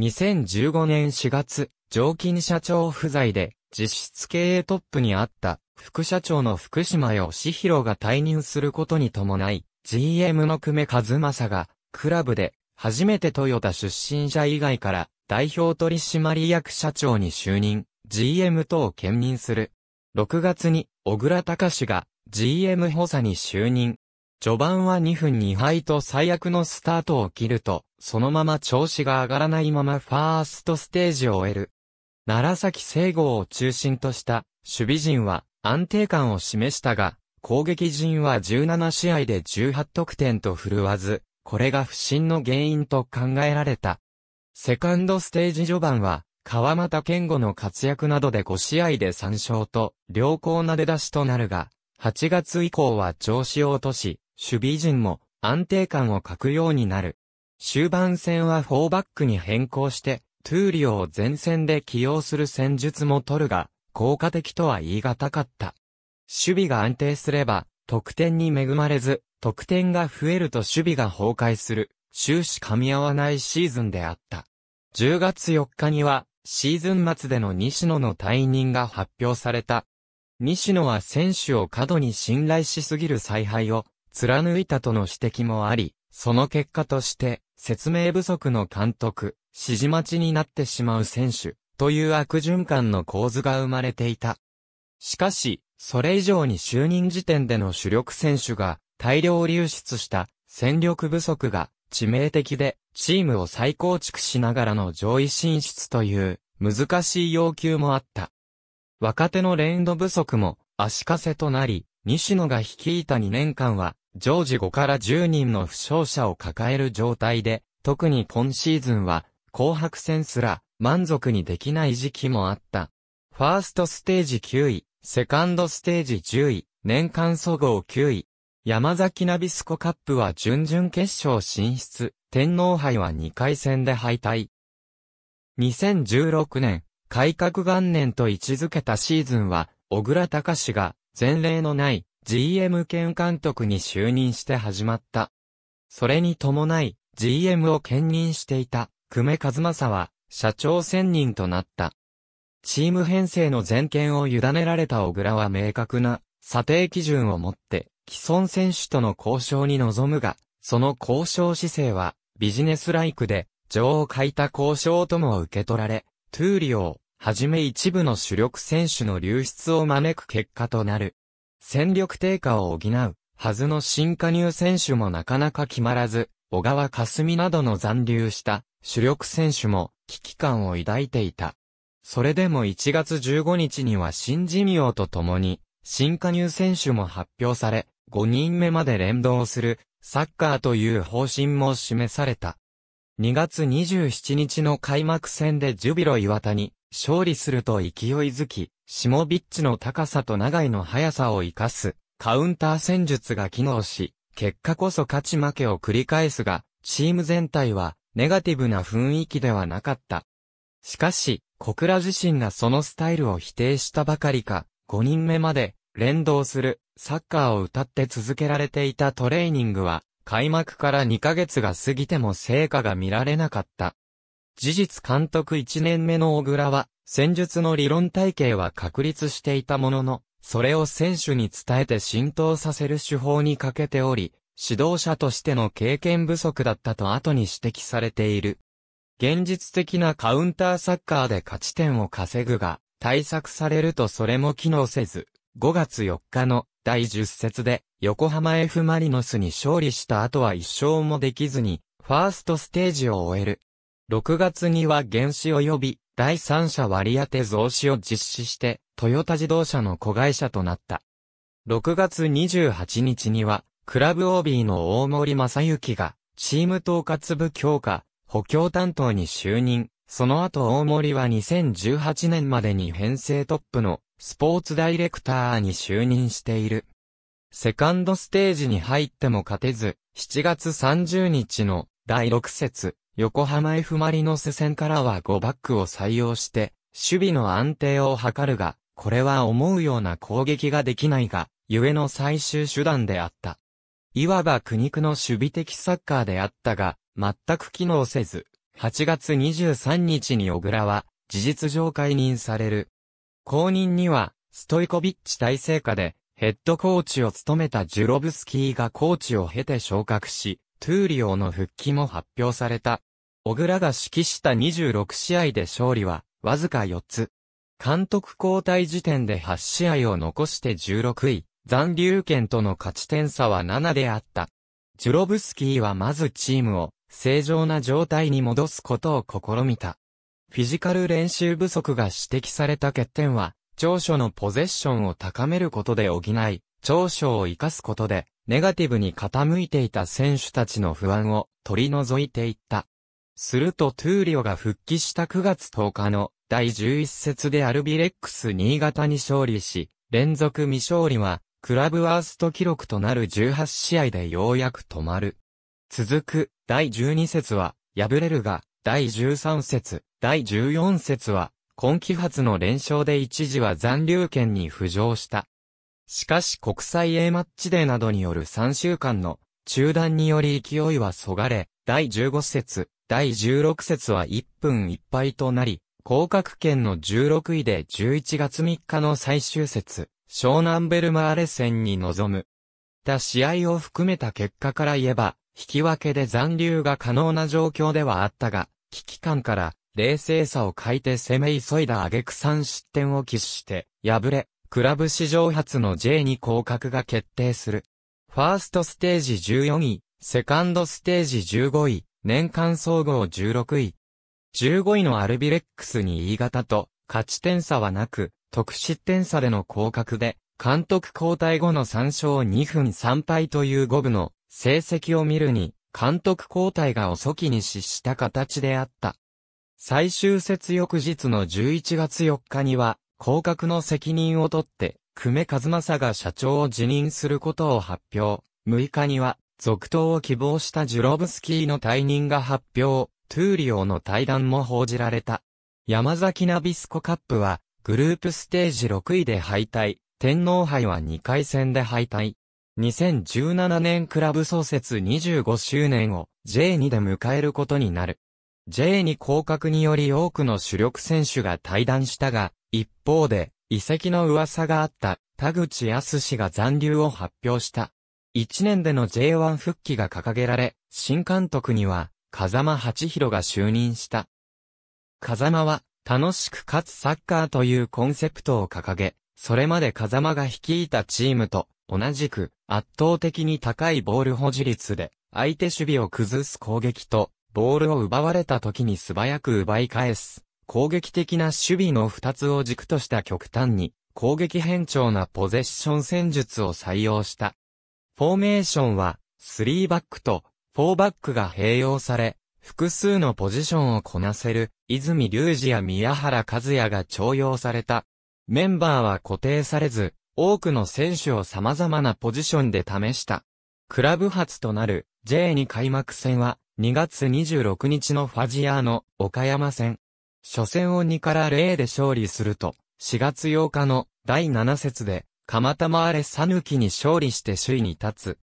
2015年4月、常勤社長不在で、実質経営トップにあった、副社長の福島義弘が退任することに伴い、GM の久米和正が、クラブで、初めてトヨタ出身者以外から、代表取締役社長に就任、GM 等を兼任する。6月に、小倉隆が GM 補佐に就任。序盤は2分2敗と最悪のスタートを切ると、そのまま調子が上がらないままファーストステージを終える。奈良崎聖吾を中心とした守備陣は安定感を示したが、攻撃陣は17試合で18得点と振るわず、これが不振の原因と考えられた。セカンドステージ序盤は、川又健吾の活躍などで5試合で3勝と、良好な出だしとなるが、8月以降は調子を落とし、守備陣も安定感を欠くようになる。終盤戦は4バックに変更して、トゥーリオを前線で起用する戦術も取るが、効果的とは言い難かった。守備が安定すれば、得点に恵まれず、得点が増えると守備が崩壊する、終始噛み合わないシーズンであった。10月4日には、シーズン末での西野の退任が発表された。西野は選手を過度に信頼しすぎる采配を貫いたとの指摘もあり、その結果として説明不足の監督、指示待ちになってしまう選手という悪循環の構図が生まれていた。しかし、それ以上に就任時点での主力選手が大量流出した戦力不足が致命的でチームを再構築しながらの上位進出という難しい要求もあった。若手の連度不足も足かせとなり、西野が率いた2年間は常時5から10人の負傷者を抱える状態で、特に今シーズンは紅白戦すら満足にできない時期もあった。ファーストステージ9位、セカンドステージ10位、年間総合9位。山崎ナビスコカップは準々決勝進出。天皇杯は2回戦で敗退。2016年、改革元年と位置づけたシーズンは、小倉隆が前例のない GM 兼監督に就任して始まった。それに伴い、GM を兼任していた久米和正は社長選任となった。チーム編成の全権を委ねられた小倉は明確な査定基準を持って既存選手との交渉に臨むが、その交渉姿勢はビジネスライクで、女王いた交渉とも受け取られ、トゥーリオをはじめ一部の主力選手の流出を招く結果となる。戦力低下を補うはずの新加入選手もなかなか決まらず、小川霞などの残留した主力選手も危機感を抱いていた。それでも1月15日には新事業とともに、新加入選手も発表され、5人目まで連動するサッカーという方針も示された。2月27日の開幕戦でジュビロ岩田に勝利すると勢いづき、シモビッチの高さと長いの速さを生かすカウンター戦術が機能し、結果こそ勝ち負けを繰り返すが、チーム全体はネガティブな雰囲気ではなかった。しかし、小倉自身がそのスタイルを否定したばかりか、5人目まで連動するサッカーを歌って続けられていたトレーニングは、開幕から2ヶ月が過ぎても成果が見られなかった。事実監督1年目の小倉は、戦術の理論体系は確立していたものの、それを選手に伝えて浸透させる手法に欠けており、指導者としての経験不足だったと後に指摘されている。現実的なカウンターサッカーで勝ち点を稼ぐが、対策されるとそれも機能せず、5月4日の第10節で横浜 F マリノスに勝利した後は一勝もできずにファーストステージを終える。6月には原子及び第三者割当増資を実施してトヨタ自動車の子会社となった。6月28日にはクラブ OB の大森正幸がチーム統括部強化、補強担当に就任。その後大森は2018年までに編成トップのスポーツダイレクターに就任している。セカンドステージに入っても勝てず、7月30日の第6節、横浜 F・ マリノス戦からは5バックを採用して、守備の安定を図るが、これは思うような攻撃ができないが、ゆえの最終手段であった。いわば苦肉の守備的サッカーであったが、全く機能せず、8月23日に小倉は、事実上解任される。後任には、ストイコビッチ体制下で、ヘッドコーチを務めたジュロブスキーがコーチを経て昇格し、トゥーリオの復帰も発表された。小倉が指揮した26試合で勝利は、わずか4つ。監督交代時点で8試合を残して16位、残留権との勝ち点差は7であった。ジュロブスキーはまずチームを正常な状態に戻すことを試みた。フィジカル練習不足が指摘された欠点は、長所のポゼッションを高めることで補い、長所を活かすことで、ネガティブに傾いていた選手たちの不安を取り除いていった。するとトゥーリオが復帰した9月10日の第11節でアルビレックス新潟に勝利し、連続未勝利は、クラブワースト記録となる18試合でようやく止まる。続く、第12節は、敗れるが、第13節、第14節は、今季初の連勝で一時は残留圏に浮上した。しかし国際 A マッチデーなどによる3週間の中断により勢いはそがれ、第15節、第16節は1分1敗となり、降格圏の16位で11月3日の最終節、湘南ベルマーレ戦に臨む。た試合を含めた結果から言えば、引き分けで残留が可能な状況ではあったが、危機感から、冷静さを欠いて攻め急いだ挙句3失点を喫して、敗れ、クラブ史上初の J2 降格が決定する。ファーストステージ14位、セカンドステージ15位、年間総合16位。15位のアルビレックスに E 型と、勝ち点差はなく、得失点差での降格で、監督交代後の3勝2分3敗という五分の成績を見るに、監督交代が遅きに失した形であった。最終節翌日の11月4日には、降格の責任を取って、久米和正が社長を辞任することを発表。6日には、続投を希望したジュロブスキーの退任が発表。トゥーリオの対談も報じられた。山崎ナビスコカップは、グループステージ6位で敗退、天皇杯は2回戦で敗退。2017年クラブ創設25周年を J2 で迎えることになる。J2 降格により多くの主力選手が退団したが、一方で、遺跡の噂があった田口康氏が残留を発表した。1年での J1 復帰が掲げられ、新監督には、風間八弘が就任した。風間は、楽しく勝つサッカーというコンセプトを掲げ、それまで風間が率いたチームと、同じく圧倒的に高いボール保持率で相手守備を崩す攻撃とボールを奪われた時に素早く奪い返す攻撃的な守備の二つを軸とした極端に攻撃変調なポゼッション戦術を採用した。フォーメーションは3バックと4バックが併用され複数のポジションをこなせる泉隆二や宮原和也が徴用された。メンバーは固定されず、多くの選手を様々なポジションで試した。クラブ発となる J2 開幕戦は2月26日のファジアーの岡山戦。初戦を2から0で勝利すると、4月8日の第7節で、蒲田マーレサヌキに勝利して首位に立つ。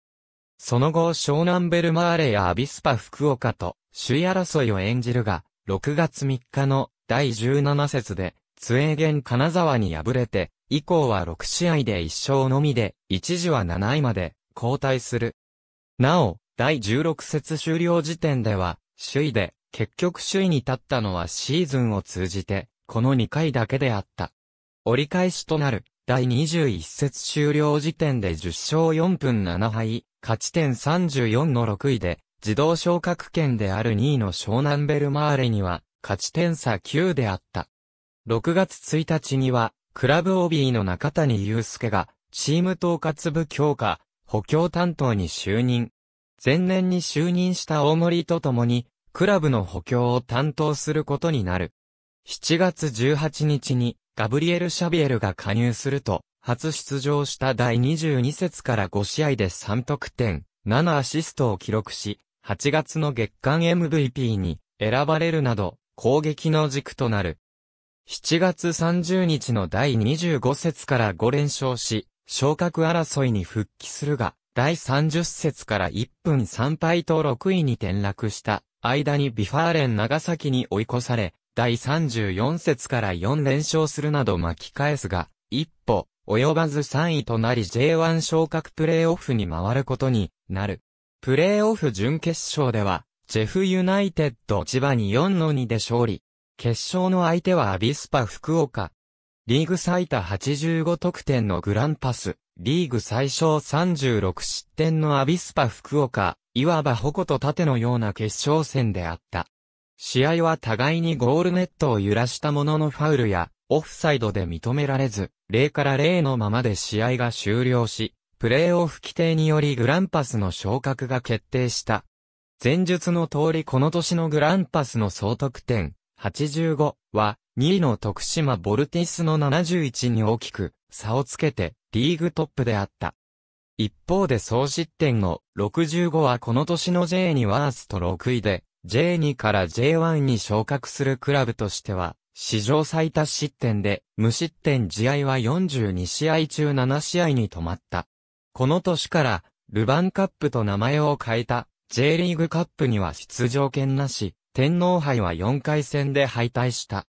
その後、湘南ベルマーレやアビスパ福岡と、首位争いを演じるが、6月3日の第17節で、スウェーゲン金沢に敗れて、以降は6試合で1勝のみで、一時は7位まで交代する。なお、第16節終了時点では、首位で、結局首位に立ったのはシーズンを通じて、この2回だけであった。折り返しとなる、第21節終了時点で10勝4分7敗、勝ち点34の6位で、自動昇格圏である2位の湘南ベルマーレには、勝ち点差9であった。6月1日には、クラブ OB の中谷祐介が、チーム統括部強化、補強担当に就任。前年に就任した大森と共に、クラブの補強を担当することになる。7月18日に、ガブリエル・シャビエルが加入すると、初出場した第22節から5試合で3得点、7アシストを記録し、8月の月間 MVP に選ばれるなど、攻撃の軸となる。7月30日の第25節から5連勝し、昇格争いに復帰するが、第30節から1分3敗と6位に転落した間にビファーレン長崎に追い越され、第34節から4連勝するなど巻き返すが、一歩、及ばず3位となり J1 昇格プレーオフに回ることになる。プレーオフ準決勝では、ジェフユナイテッド千葉に4の2で勝利、決勝の相手はアビスパ福岡。リーグ最多85得点のグランパス、リーグ最小36失点のアビスパ福岡、いわば矛と盾のような決勝戦であった。試合は互いにゴールネットを揺らしたもののファウルや、オフサイドで認められず、0から0のままで試合が終了し、プレーオフ規定によりグランパスの昇格が決定した。前述の通りこの年のグランパスの総得点、85は2位の徳島ボルティスの71に大きく差をつけてリーグトップであった。一方で総失点の65はこの年の J2 ワースト6位で J2 から J1 に昇格するクラブとしては史上最多失点で無失点試合は42試合中7試合に止まった。この年からルヴァンカップと名前を変えた J リーグカップには出場権なし、天皇杯は4回戦で敗退した。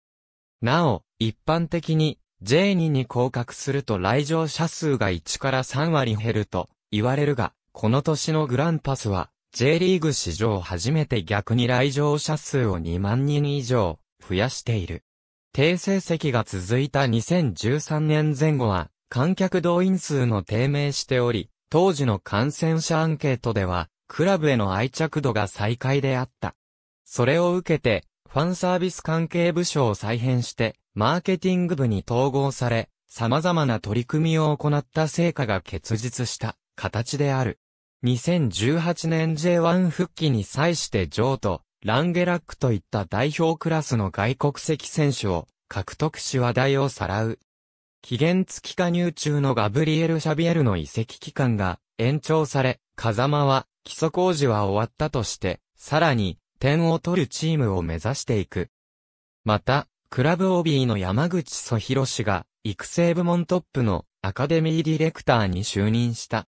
なお、一般的に J2 に降格すると来場者数が1から3割減ると言われるが、この年のグランパスは J リーグ史上初めて逆に来場者数を2万人以上増やしている。低成績が続いた2013年前後は観客動員数の低迷しており、当時の感染者アンケートではクラブへの愛着度が最下位であった。それを受けて、ファンサービス関係部署を再編して、マーケティング部に統合され、様々な取り組みを行った成果が結実した形である。2018年 J1 復帰に際してジョーとランゲラックといった代表クラスの外国籍選手を獲得し話題をさらう。期限付き加入中のガブリエル・シャビエルの移籍期間が延長され、風間は基礎工事は終わったとして、さらに点を取るチームを目指していく。また、クラブ OB の山口祖博氏が、育成部門トップのアカデミーディレクターに就任した。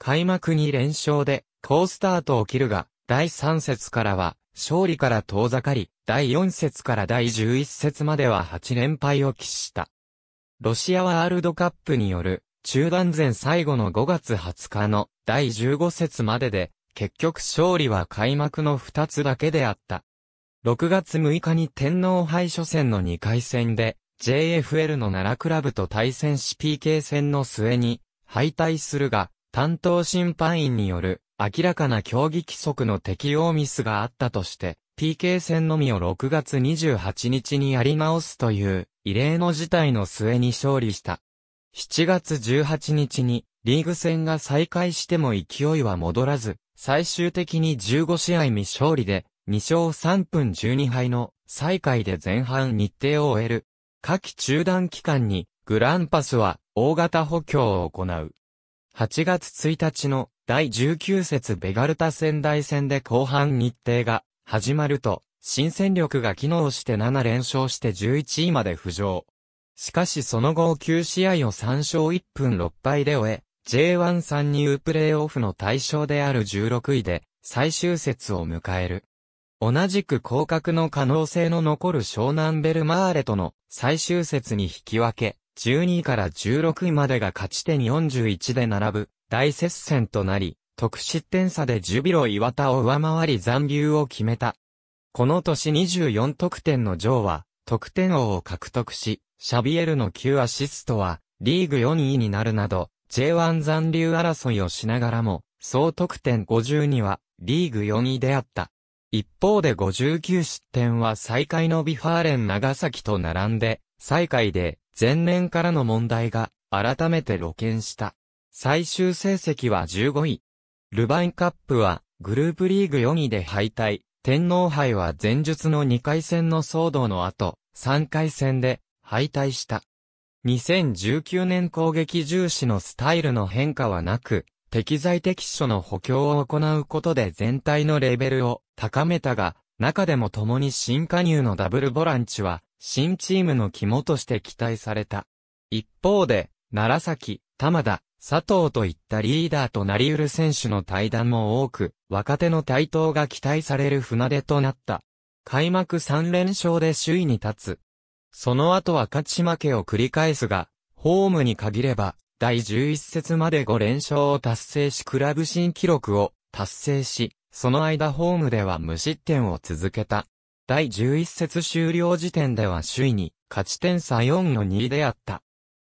開幕に連勝で、好スタートを切るが、第3節からは、勝利から遠ざかり、第4節から第11節までは8連敗を喫した。ロシアワールドカップによる、中断前最後の5月20日の第15節までで、結局勝利は開幕の2つだけであった。6月6日に天皇杯初戦の2回戦で、JFL の奈良クラブと対戦し PK 戦の末に、敗退するが、担当審判員による、明らかな競技規則の適用ミスがあったとして、PK 戦のみを6月28日にやり直すという、異例の事態の末に勝利した。7月18日に、リーグ戦が再開しても勢いは戻らず、最終的に15試合未勝利で、2勝3分12敗の最下位で前半日程を終える。下記中断期間に、グランパスは大型補強を行う。8月1日の第19節ベガルタ仙台戦で後半日程が始まると、新戦力が機能して7連勝して11位まで浮上。しかしその後9試合を3勝1分6敗で終え、J1 参入プレイオフの対象である16位で最終節を迎える。同じく降格の可能性の残る湘南ベルマーレとの最終節に引き分け、12位から16位までが勝ち点41で並ぶ大接戦となり、得失点差でジュビロ岩田を上回り残留を決めた。この年24得点のジョーは、得点王を獲得し、シャビエルの9アシストは、リーグ4位になるなど、J1 残留争いをしながらも、総得点52はリーグ4位であった。一方で59失点は最下位のビファーレン長崎と並んで、最下位で前年からの問題が改めて露見した。最終成績は15位。ルヴァンカップはグループリーグ4位で敗退。天皇杯は前述の2回戦の騒動の後、3回戦で敗退した。2019年攻撃重視のスタイルの変化はなく、適材適所の補強を行うことで全体のレベルを高めたが、中でも共に新加入のダブルボランチは、新チームの肝として期待された。一方で、奈良崎、玉田、佐藤といったリーダーとなり得る選手の対談も多く、若手の対等が期待される船出となった。開幕3連勝で首位に立つ、その後は勝ち負けを繰り返すが、ホームに限れば、第11節まで5連勝を達成しクラブ新記録を達成し、その間ホームでは無失点を続けた。第11節終了時点では首位に勝ち点差4の2であった。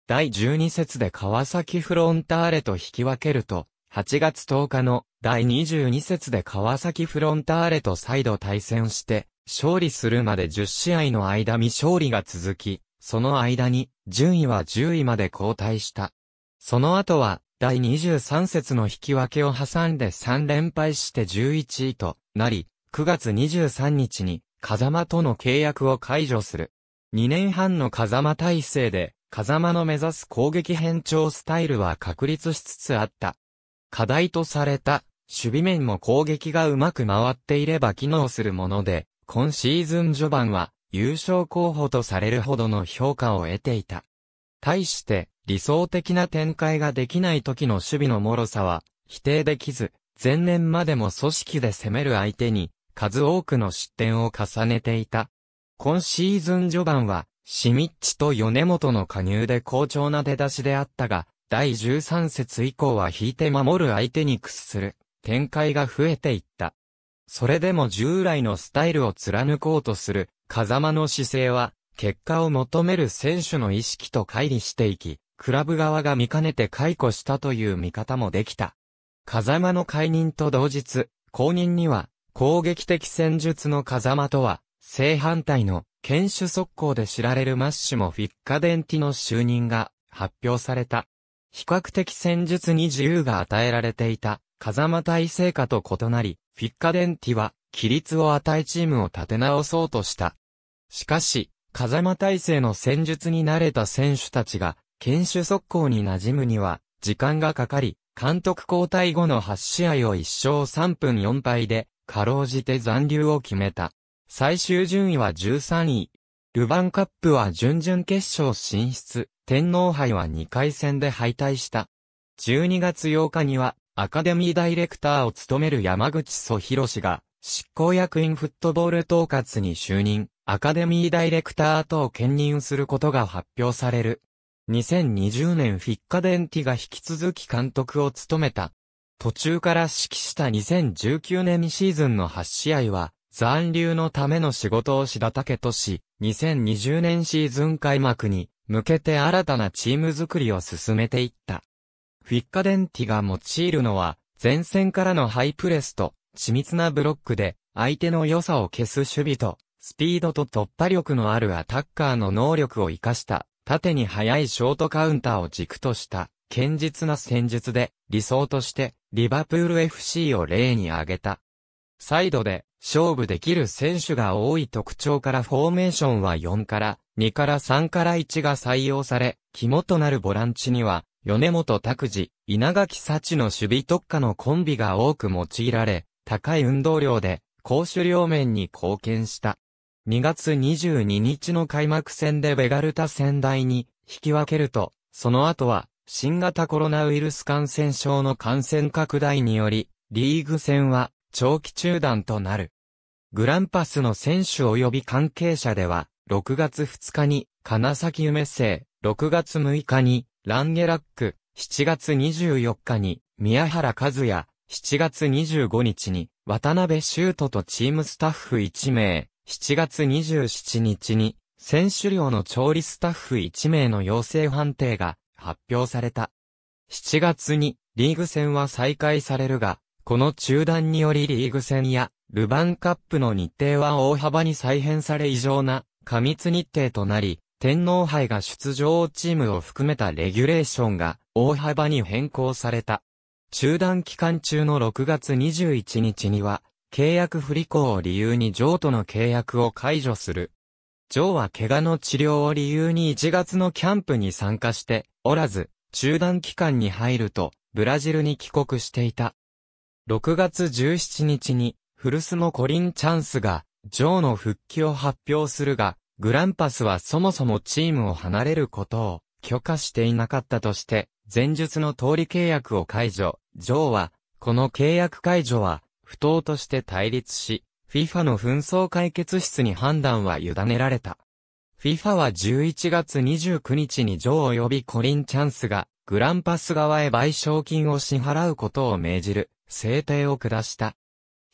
第12節で川崎フロンターレと引き分けると、8月10日の第22節で川崎フロンターレと再度対戦して、勝利するまで10試合の間未勝利が続き、その間に、順位は10位まで後退した。その後は、第23節の引き分けを挟んで3連敗して11位となり、9月23日に、風間との契約を解除する。2年半の風間体制で、風間の目指す攻撃変調スタイルは確立しつつあった。課題とされた、守備面も攻撃がうまく回っていれば機能するもので、今シーズン序盤は優勝候補とされるほどの評価を得ていた。対して理想的な展開ができない時の守備の脆さは否定できず、前年までも組織で攻める相手に数多くの失点を重ねていた。今シーズン序盤はシミッチと米本の加入で好調な出だしであったが、第13節以降は引いて守る相手に屈する展開が増えていった。それでも従来のスタイルを貫こうとする、風間の姿勢は、結果を求める選手の意識と乖離していき、クラブ側が見かねて解雇したという見方もできた。風間の解任と同日、後任には、攻撃的戦術の風間とは、正反対の、堅守速攻で知られるマッシュもフィッカデンティの就任が発表された。比較的戦術に自由が与えられていた、風間体制下と異なり、フィッカデンティは、規律を与えチームを立て直そうとした。しかし、風間体制の戦術に慣れた選手たちが、研修速攻に馴染むには、時間がかかり、監督交代後の8試合を1勝3分4敗で、かろうじて残留を決めた。最終順位は13位。ルヴァンカップは準々決勝進出、天皇杯は2回戦で敗退した。12月8日にはアカデミーダイレクターを務める山口祖博氏が、執行役員フットボール統括に就任、アカデミーダイレクター後を兼任することが発表される。2020年フィッカデンティが引き続き監督を務めた。途中から指揮した2019年シーズンの8試合は、残留のための仕事をしだたけとし、2020年シーズン開幕に向けて新たなチーム作りを進めていった。フィッカデンティが用いるのは、前線からのハイプレスと、緻密なブロックで、相手の良さを消す守備と、スピードと突破力のあるアタッカーの能力を活かした、縦に速いショートカウンターを軸とした、堅実な戦術で、理想として、リバプール FC を例に挙げた。サイドで、勝負できる選手が多い特徴からフォーメーションは4から、2から3から1が採用され、肝となるボランチには、米本拓司、稲垣幸の守備特化のコンビが多く用いられ、高い運動量で、攻守両面に貢献した。2月22日の開幕戦でベガルタ仙台に引き分けると、その後は、新型コロナウイルス感染症の感染拡大により、リーグ戦は長期中断となる。グランパスの選手及び関係者では、6月2日に、金崎夢星、6月6日に、ランゲラック、7月24日に、宮原和也、7月25日に、渡辺修斗とチームスタッフ1名、7月27日に、選手寮の調理スタッフ1名の陽性判定が発表された。7月にリーグ戦は再開されるが、この中断によりリーグ戦やルヴァンカップの日程は大幅に再編され異常な過密日程となり、天皇杯が出場チームを含めたレギュレーションが大幅に変更された。中断期間中の6月21日には、契約不履行を理由にジョーとの契約を解除する。ジョーは怪我の治療を理由に1月のキャンプに参加しておらず、中断期間に入ると、ブラジルに帰国していた。6月17日に、古巣のコリンチャンスが、ジョーの復帰を発表するが、グランパスはそもそもチームを離れることを許可していなかったとして、前述の通り契約を解除。ジョーは、この契約解除は、不当として対立し、FIFA の紛争解決室に判断は委ねられた。FIFA は11月29日にジョー及びコリン・チャンスが、グランパス側へ賠償金を支払うことを命じる、制定を下した。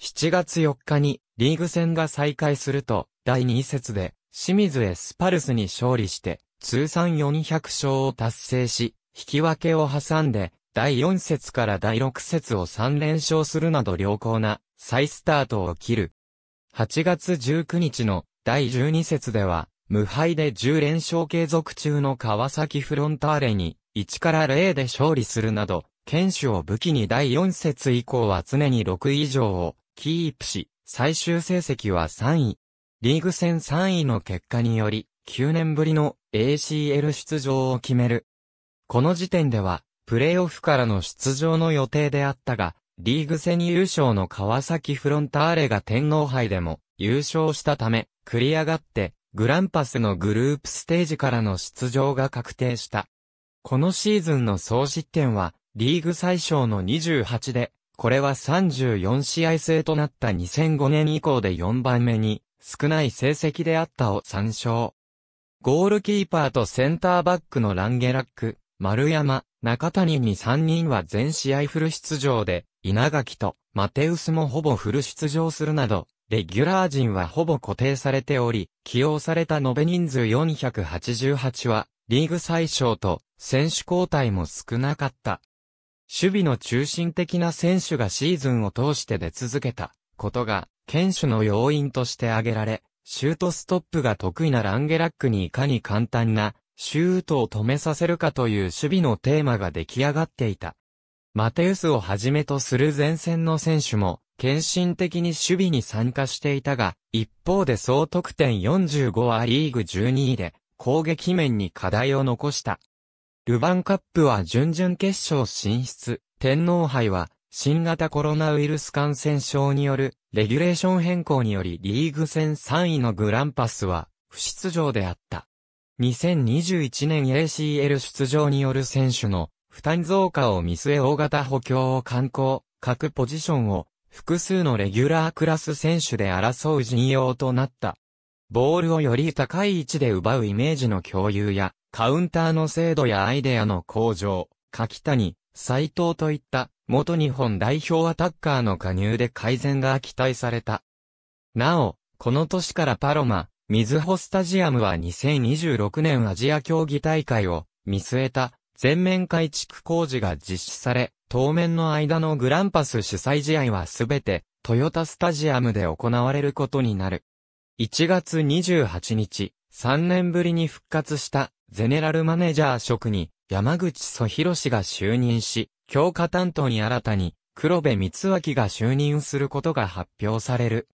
7月4日に、リーグ戦が再開すると、第2節で、清水エスパルスに勝利して、通算400勝を達成し、引き分けを挟んで、第4節から第6節を3連勝するなど良好な再スタートを切る。8月19日の第12節では、無敗で10連勝継続中の川崎フロンターレに1から0で勝利するなど、剣手を武器に第4節以降は常に6位以上をキープし、最終成績は3位。リーグ戦3位の結果により、9年ぶりの ACL 出場を決める。この時点では、プレーオフからの出場の予定であったが、リーグ戦優勝の川崎フロンターレが天皇杯でも優勝したため、繰り上がって、グランパスのグループステージからの出場が確定した。このシーズンの総失点は、リーグ最小の28で、これは34試合制となった2005年以降で4番目に少ない成績であったを参照。ゴールキーパーとセンターバックのランゲラック、丸山、中谷に3人は全試合フル出場で、稲垣とマテウスもほぼフル出場するなど、レギュラー陣はほぼ固定されており、起用された延べ人数488は、リーグ最小と、選手交代も少なかった。守備の中心的な選手がシーズンを通して出続けたことが、剣手の要因として挙げられ、シュートストップが得意なランゲラックにいかに簡単なシュートを止めさせるかという守備のテーマが出来上がっていた。マテウスをはじめとする前線の選手も、献身的に守備に参加していたが、一方で総得点45はリーグ12位で、攻撃面に課題を残した。ルヴァンカップは準々決勝進出、天皇杯は新型コロナウイルス感染症によるレギュレーション変更によりリーグ戦3位のグランパスは不出場であった。2021年 ACL 出場による選手の負担増加を見据え大型補強を観光、各ポジションを複数のレギュラークラス選手で争う陣容となった。ボールをより高い位置で奪うイメージの共有や、カウンターの精度やアイデアの向上、柿谷、斎藤といった元日本代表アタッカーの加入で改善が期待された。なお、この年からパロマ、水穂スタジアムは2026年アジア競技大会を見据えた全面改築工事が実施され、当面の間のグランパス主催試合はすべてトヨタスタジアムで行われることになる。1月28日、3年ぶりに復活したゼネラルマネージャー職に山口祖博氏が就任し、教科担当に新たに、黒部光明が就任することが発表される。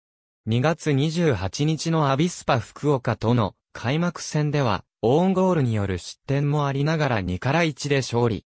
2月28日のアビスパ福岡との開幕戦では、オーンゴールによる失点もありながら2から1で勝利。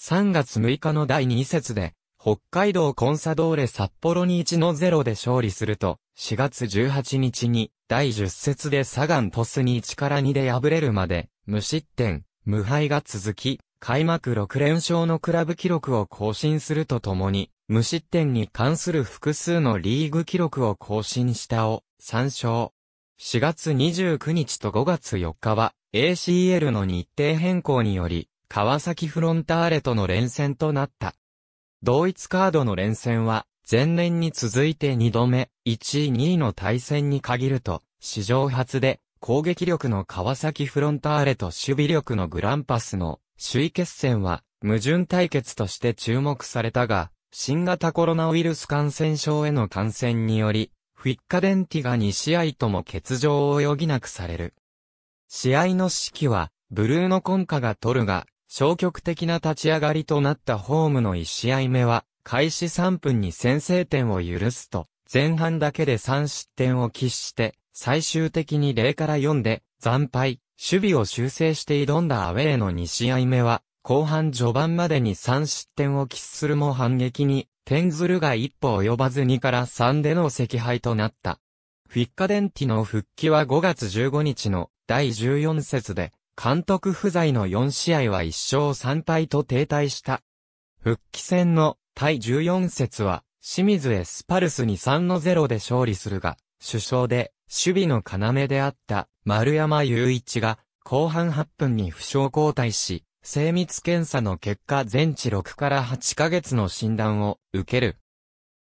3月6日の第2節で、北海道コンサドーレ札幌に1の0で勝利すると、4月18日に第10節でサガン鳥栖に1から2で敗れるまで、無失点、無敗が続き、開幕6連勝のクラブ記録を更新するとともに、無失点に関する複数のリーグ記録を更新したを参照。4月29日と5月4日は ACL の日程変更により、川崎フロンターレとの連戦となった。同一カードの連戦は、前年に続いて2度目、1位2位の対戦に限ると、史上初で、攻撃力の川崎フロンターレと守備力のグランパスの首位決戦は、矛盾対決として注目されたが、新型コロナウイルス感染症への感染により、フィッカデンティが2試合とも欠場を余儀なくされる。試合の指揮は、ブルーノ・コンカが取るが、消極的な立ち上がりとなったホームの1試合目は、開始3分に先制点を許すと、前半だけで3失点を喫して、最終的に0から4で、惨敗。守備を修正して挑んだアウェーの2試合目は、後半序盤までに3失点を喫するも反撃に、ンずるが一歩及ばず2から3での惜敗となった。フィッカデンティの復帰は5月15日の第14節で、監督不在の4試合は1勝3敗と停滞した。復帰戦の第14節は、清水エスパルスに3の0で勝利するが、首相で守備の要であった丸山雄一が後半8分に負傷交代し、精密検査の結果全治6から8ヶ月の診断を受ける。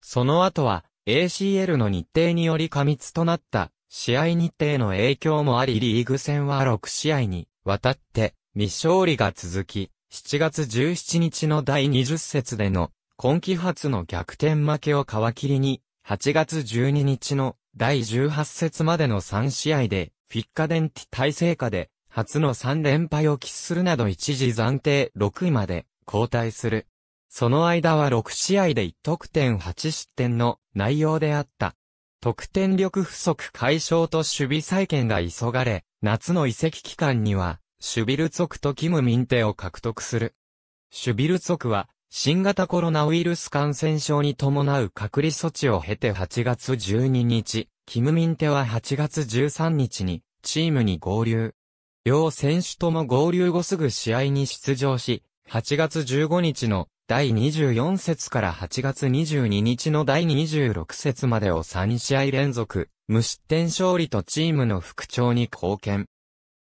その後は ACL の日程により過密となった試合日程の影響もありリーグ戦は6試合にわたって未勝利が続き、7月17日の第20節での今季初の逆転負けを皮切りに、8月12日の第18節までの3試合で、フィッカデンティ体制下で、初の3連敗を喫するなど一時暫定6位まで交代する。その間は6試合で1得点8失点の内容であった。得点力不足解消と守備再建が急がれ、夏の移籍期間には、シュビルツォクとキム・ミンテを獲得する。シュビルツォクは、新型コロナウイルス感染症に伴う隔離措置を経て8月12日、キムミンテは8月13日にチームに合流。両選手とも合流後すぐ試合に出場し、8月15日の第24節から8月22日の第26節までを3試合連続、無失点勝利とチームの復調に貢献。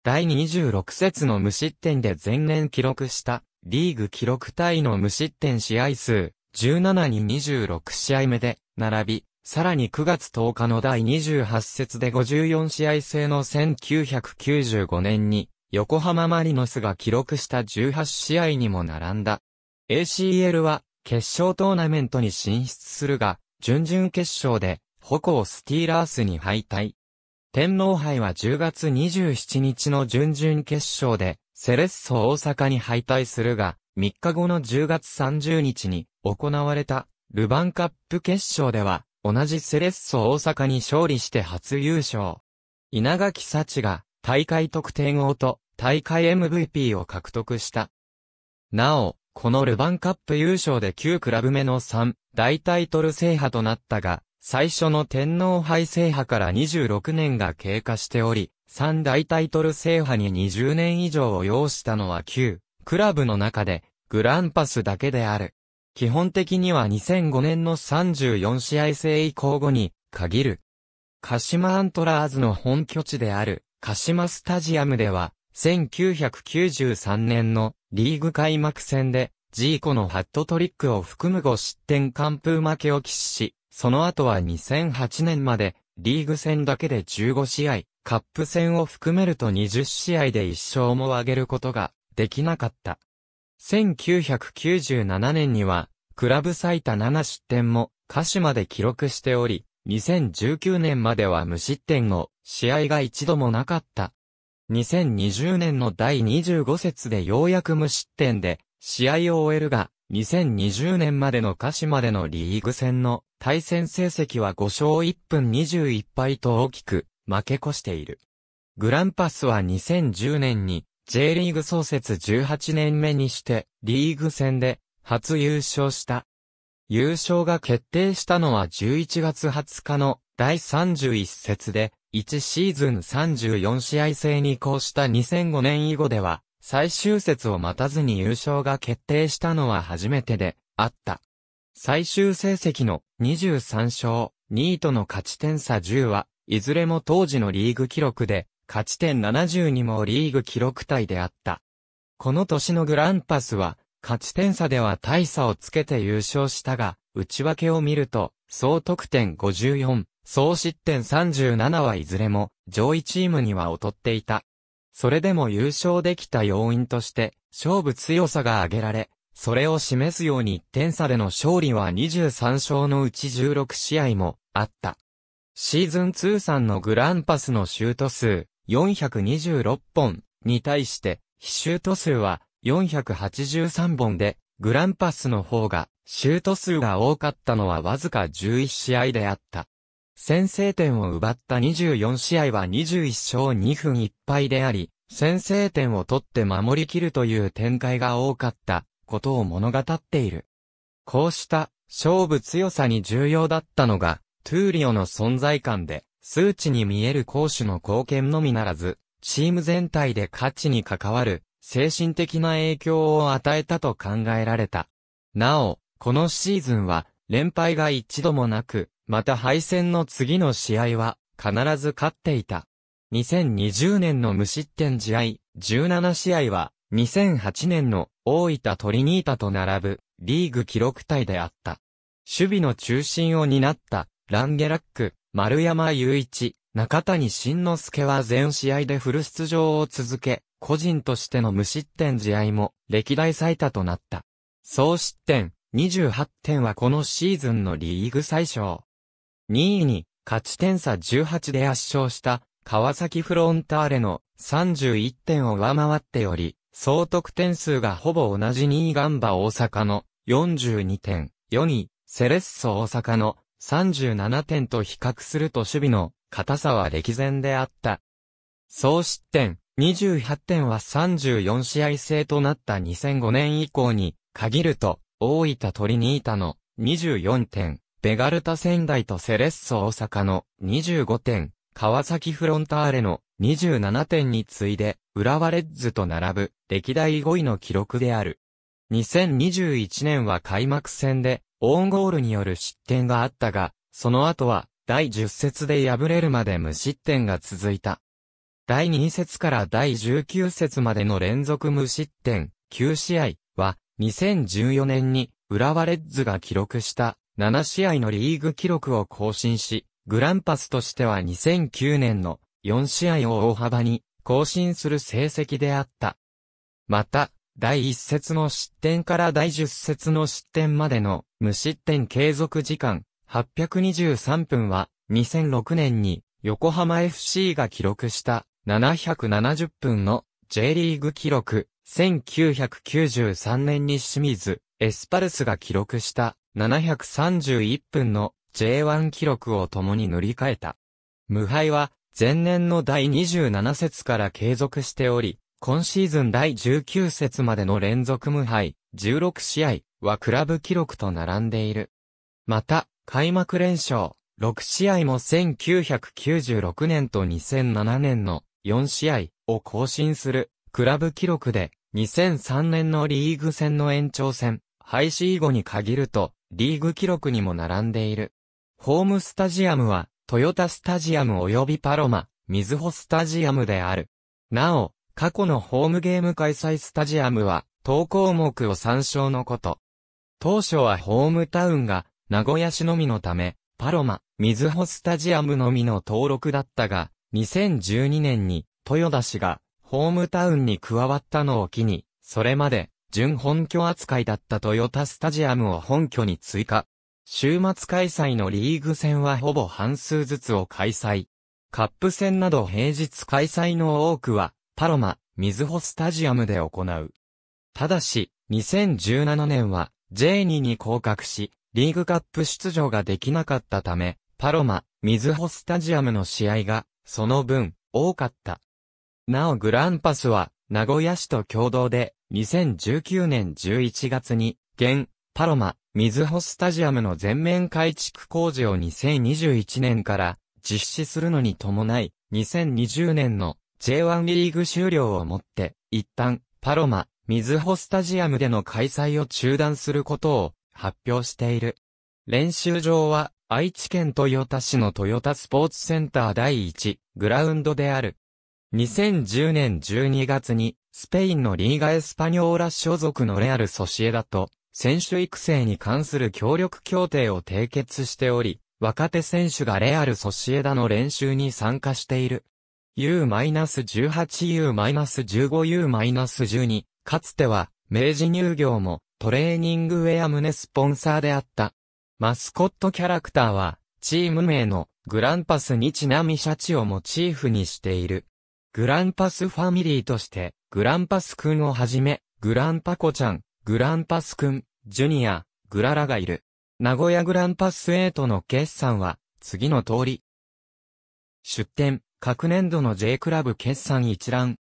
第26節の無失点で前年記録したリーグ記録タイの無失点試合数、17に26試合目で、並び、さらに9月10日の第28節で54試合制の1995年に、横浜マリノスが記録した18試合にも並んだ。ACL は、決勝トーナメントに進出するが、準々決勝で、歩行スティーラースに敗退。天皇杯は10月27日の準々決勝で、セレッソ大阪に敗退するが、3日後の10月30日に行われたルヴァンカップ決勝では、同じセレッソ大阪に勝利して初優勝。稲垣幸が大会得点王と大会 MVP を獲得した。なお、このルヴァンカップ優勝で9クラブ目の3大タイトル制覇となったが、最初の天皇杯制覇から26年が経過しており、三大タイトル制覇に20年以上を要したのは旧、クラブの中で、グランパスだけである。基本的には2005年の34試合制以降後に、限る。鹿島アントラーズの本拠地である、鹿島スタジアムでは、1993年のリーグ開幕戦で、ジーコのハットトリックを含む5失点完封負けを喫し、その後は2008年まで、リーグ戦だけで15試合、カップ戦を含めると20試合で1勝も挙げることができなかった。1997年には、クラブ最多7失点も鹿島で記録しており、2019年までは無失点の試合が一度もなかった。2020年の第25節でようやく無失点で、試合を終えるが、2020年までの鹿島でのリーグ戦の対戦成績は5勝1分21敗と大きく、負け越している。グランパスは2010年に J リーグ創設18年目にしてリーグ戦で初優勝した。優勝が決定したのは11月20日の第31節で1シーズン34試合制に移行した2005年以後では最終節を待たずに優勝が決定したのは初めてであった。最終成績の23勝2位との勝ち点差10はいずれも当時のリーグ記録で、勝ち点72もリーグ記録体であった。この年のグランパスは、勝ち点差では大差をつけて優勝したが、内訳を見ると、総得点54、総失点37はいずれも、上位チームには劣っていた。それでも優勝できた要因として、勝負強さが挙げられ、それを示すように1点差での勝利は23勝のうち16試合もあった。シーズン通算のグランパスのシュート数426本に対して、シュート数は483本で、グランパスの方がシュート数が多かったのはわずか11試合であった。先制点を奪った24試合は21勝2分1敗であり、先制点を取って守りきるという展開が多かったことを物語っている。こうした勝負強さに重要だったのがトゥーリオの存在感で、数値に見える攻守の貢献のみならず、チーム全体で価値に関わる、精神的な影響を与えたと考えられた。なお、このシーズンは、連敗が一度もなく、また敗戦の次の試合は、必ず勝っていた。2020年の無失点試合、17試合は、2008年の大分トリニータと並ぶ、リーグ記録体であった。守備の中心を担ったランゲラック、丸山雄一、中谷慎之介は全試合でフル出場を続け、個人としての無失点試合も歴代最多となった。総失点28点はこのシーズンのリーグ最小。2位に勝ち点差18で圧勝した川崎フロンターレの31点を上回っており、総得点数がほぼ同じ2位ガンバ大阪の42点、4位セレッソ大阪の37点と比較すると守備の硬さは歴然であった。総失点28点は34試合制となった2005年以降に限ると大分トリニータの24点、ベガルタ仙台とセレッソ大阪の25点、川崎フロンターレの27点に次いで浦和レッズと並ぶ歴代5位の記録である。2021年は開幕戦でオウンゴールによる失点があったが、その後は、第10節で敗れるまで無失点が続いた。第2節から第19節までの連続無失点、9試合は、2014年に、浦和レッズが記録した7試合のリーグ記録を更新し、グランパスとしては2009年の4試合を大幅に更新する成績であった。また、第1節の失点から第10節の失点までの無失点継続時間823分は2006年に横浜 FC が記録した770分の J リーグ記録1993年に清水エスパルスが記録した731分の J1 記録を共に塗り替えた。無敗は前年の第27節から継続しており、今シーズン第19節までの連続無敗、16試合、はクラブ記録と並んでいる。また、開幕連勝、6試合も1996年と2007年の4試合を更新するクラブ記録で、2003年のリーグ戦の延長戦、廃止以後に限ると、リーグ記録にも並んでいる。ホームスタジアムは、トヨタスタジアム及びパロマ、ミズホスタジアムである。なお、過去のホームゲーム開催スタジアムは、投項目を参照のこと。当初はホームタウンが名古屋市のみのため、パロマ、水穂スタジアムのみの登録だったが、2012年に豊田市がホームタウンに加わったのを機に、それまで準本拠扱いだった豊田スタジアムを本拠に追加。週末開催のリーグ戦はほぼ半数ずつを開催。カップ戦など平日開催の多くは、パロマ、水穂スタジアムで行う。ただし、2017年は、J2 に降格し、リーグカップ出場ができなかったため、パロマ、ミズホスタジアムの試合が、その分、多かった。なおグランパスは、名古屋市と共同で、2019年11月に、現、パロマ、ミズホスタジアムの全面改築工事を2021年から実施するのに伴い、2020年の J1 リーグ終了をもって、一旦、パロマ、水ズスタジアムでの開催を中断することを発表している。練習場は愛知県豊田市の豊田スポーツセンター第1グラウンドである。2010年12月にスペインのリーガエスパニョーラ所属のレアルソシエダと選手育成に関する協力協定を締結しており、若手選手がレアルソシエダの練習に参加している。U-18U-15U-12 かつては、明治乳業もトレーニングウェア胸スポンサーであった。マスコットキャラクターは、チーム名のグランパスにちなみシャチをモチーフにしている。グランパスファミリーとして、グランパスくんをはじめ、グランパコちゃん、グランパスくん、ジュニア、グララがいる。名古屋グランパス8の決算は、次の通り。出展、各年度の J クラブ決算一覧。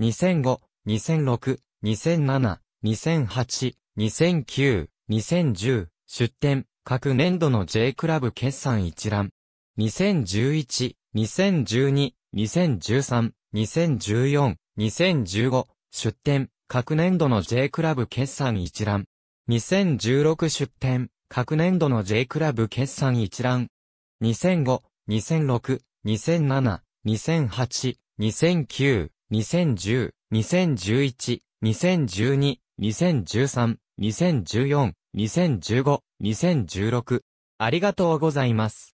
2005、2006、2007、2008、2009、2010、出展、各年度の J クラブ決算一覧。2011、2012、2013、2014、2015、出展、各年度の J クラブ決算一覧。2016出展、各年度の J クラブ決算一覧。2005、2006、2007、2008、2009、2010、2011、2012、2013、2014、2015、2016。ありがとうございます。